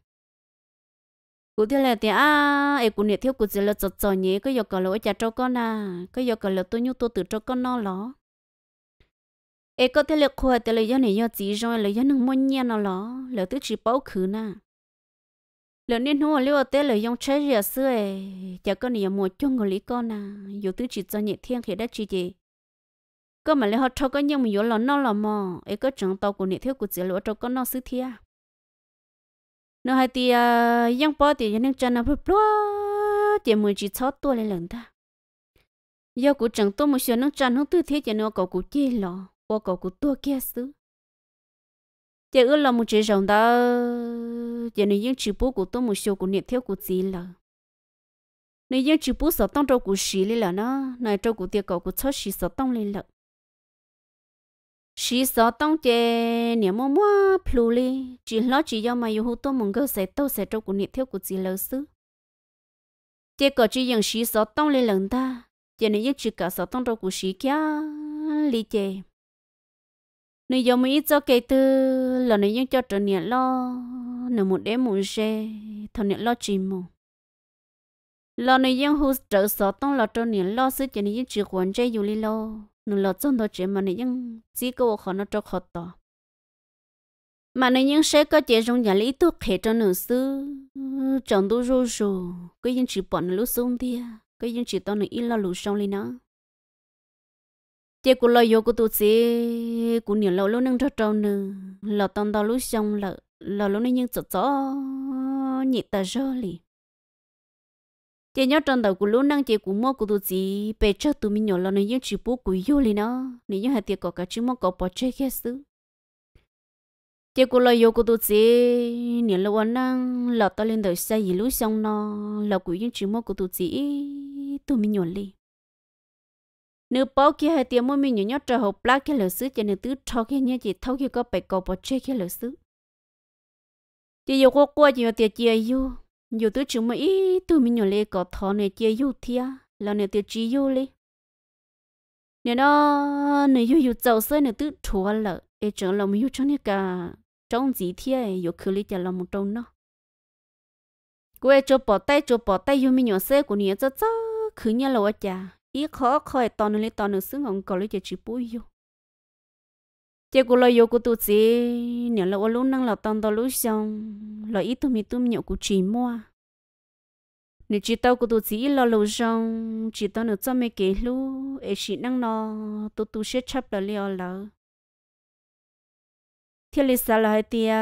cụ thế là thì à em cũng nhiệt thiếu cụ chỉ là chật chật nhé cái giờ cả lỗ nhà trâu con à cái giờ cả lỗ tôi nhú tôi tự trâu con nó ló em có thể là khoa thì là do này do chỉ rồi là do nông môn nhau nó ló là tôi chỉ bảo khứ na là nên hoa liệu tế là dùng trái rìa xưa ấy chả có nhiều mùa chung của lý con à dù tôi chỉ cho nhẹ thiên khi đã chỉ gì có mà lấy họ trâu con nhưng mà yếu là nó là mà em có chẳng tàu của nhiệt thiếu cụ chỉ là trâu con nó xứ thiên nó hay thì yang bỏ thì những chân nó bự thì mới chỉ sáu tuổi lên lần ta giờ cũng chẳng tôi một số những chân nó tư thế thì nó cậu cũng chơi lò bỏ cậu cũng tua kia xứ thì ở là một chế rồng đó thì nó những chữ bố của tôi một số cũng niệm theo của gì là nếu những chữ bố sợ tông trâu của xí lên là nó này trâu của tiệc cậu của sáu xí sợ tông lên là chỉ sợ tông chè niệm mò mò plu li chỉ lo chỉ do mà yêu hữu tôi mông cơ sẽ tôi sẽ trâu của niệm theo của chị lỡ xứ chè có chỉ dùng chỉ sợ tông lên lần ta chè này nhất chỉ cả sợ tông trâu của chị kia li chè nếu giờ mình ít cho kể tư là nếu những cho trở niệm lo nếu một đêm một xe thằng niệm lo chỉ mù lo nếu những hữu trở sợ tông là trở niệm lo xứ chè này nhất chỉ quản chơi dù li lo nụ lo trong đó chỉ mà nó nhưng chỉ có khó nó cho khó to mà nó nhưng sẽ có chế trong nhà lý tôi khé cho nó sư chồng đủ rô rô cái những chỉ bọn nó lúc xuống đi cái những chỉ tao nó ít lo lũ xong lên nó chế của lo yo của tôi chế của nhiều lâu lâu nâng cho trâu nữa lo tao đó lúc xong là lo lúc nó nhưng chở chó nhịp ta rô chị nhớ trong đầu của lúc năng chị cũng mua của tụi chị bây giờ tụi mình nhỏ là nên những chị bố của yêu lên nó nên những hạt tiền có cả chữ mua có bỏ chơi kia xứ chị của lời yêu của tụi chị nên là anh năng là tao lên đời xe gì xong nó là của những chị mua của tụi chị tụi mình nhỏ lên nếu bao kia hạt tiền mua mình nhỏ nhớ trở hộp black kia lời xứ cho nên tứ cho cái nhớ chị thâu cái có bé có bỏ chơi kia lời xứ chị yêu qua qua chị yêu tiền chị yêu nhiều tôi chúng mấy tôi mình nhỏ lê có thọ này chơi yêu thia là này tôi chỉ yêu lê nên đó này yêu yêu giàu sơ này tôi thua lợ để chẳng lòng yêu cho này cả trong gì thia yêu khử lê chả lòng một trong nó quê cho bỏ tay cho bỏ tay yêu mình nhỏ sơ của nhà cho cho khử nhà lợ chả ít khó khỏi tao này tao này xứng ông có lê chả chỉ bôi yêu chế cô lo yêu cô tu chế nếu là ô lúc năng là tao lúc xong là ít tụi mình tụi mình cô chỉ mua nếu chỉ tao cô tu chế là lâu xong chỉ tao nữa cho mấy cái lúc ấy chỉ năng nó tụi tu sẽ chấp là liều lỡ thiên lịch sao lại tia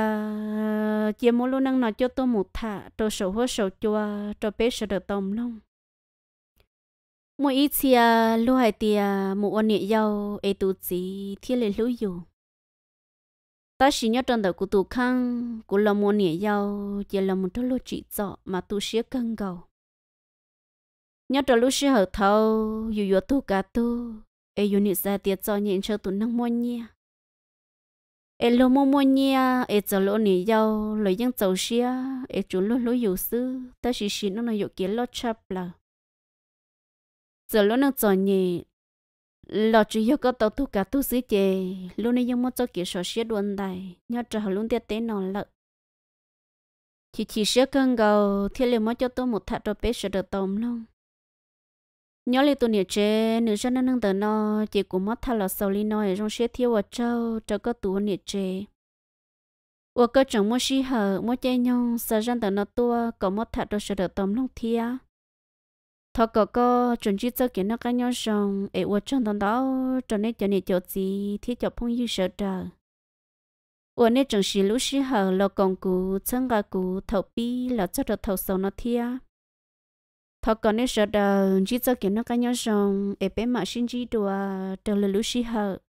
chế mỗi lúc năng nó cho tôi một thả tôi sầu hối sầu chua tôi bé sợ được tông long mỗi ít chia lúc hai tia mỗi ôn yêu giàu ấy tu chế thiên lý lúc dùng ta chỉ nhớ trong đầu của tụ khang, của lòng muốn nhẹ nhau chỉ là một thứ lối chỉ dọ mà tụ sẽ cân cầu nhớ trong lúc sẽ hở thâu dù dù tụ cả tụ ai dù nhị ra tiệt cho nhịn cho tụ năng muốn nhia ai lo muốn muốn nhia ai giờ lỗ nhẹ nhau lời dân cháu xia ai chủ lối lối dù sư ta chỉ xin nó nói dụ kiến lo chập là giờ lỗ năng giàu nhẹ lọ chỉ yêu có tàu tu cả tu sĩ chè luôn này nhưng mà cho kiểu sọ xe đuôn tài nhớ trở luôn tiệt tế nó lợ chỉ chỉ xe cân cầu thiên liệu mới cho tôi một thạch rồi bé sẽ được tôm luôn nhớ lại tôi nhớ chè nữ dân năng tờ nó chỉ cũng mất thạch là sau li nói trong xe thiếu ở châu cho có tu nhớ chè ở cơ chẳng mua xí hở mua chơi nhau sợ rằng tờ nó tua có mất thạch rồi sẽ được tôm luôn thiệt thọ cọ cọ chuẩn chỉ cho cái nó cái nhau xong ấy vợ chồng thằng đó cho nên cho nên cho gì thì cho phong yêu sợ trời vợ nên chẳng xí lúc xí hở lo công cụ chân gà cụ thầu bi là cho được thầu sầu nó thia thọ cọ nên sợ đời chỉ cho cái nó cái nhau xong ấy bé mà xin chỉ đùa trở lại lúc xí hở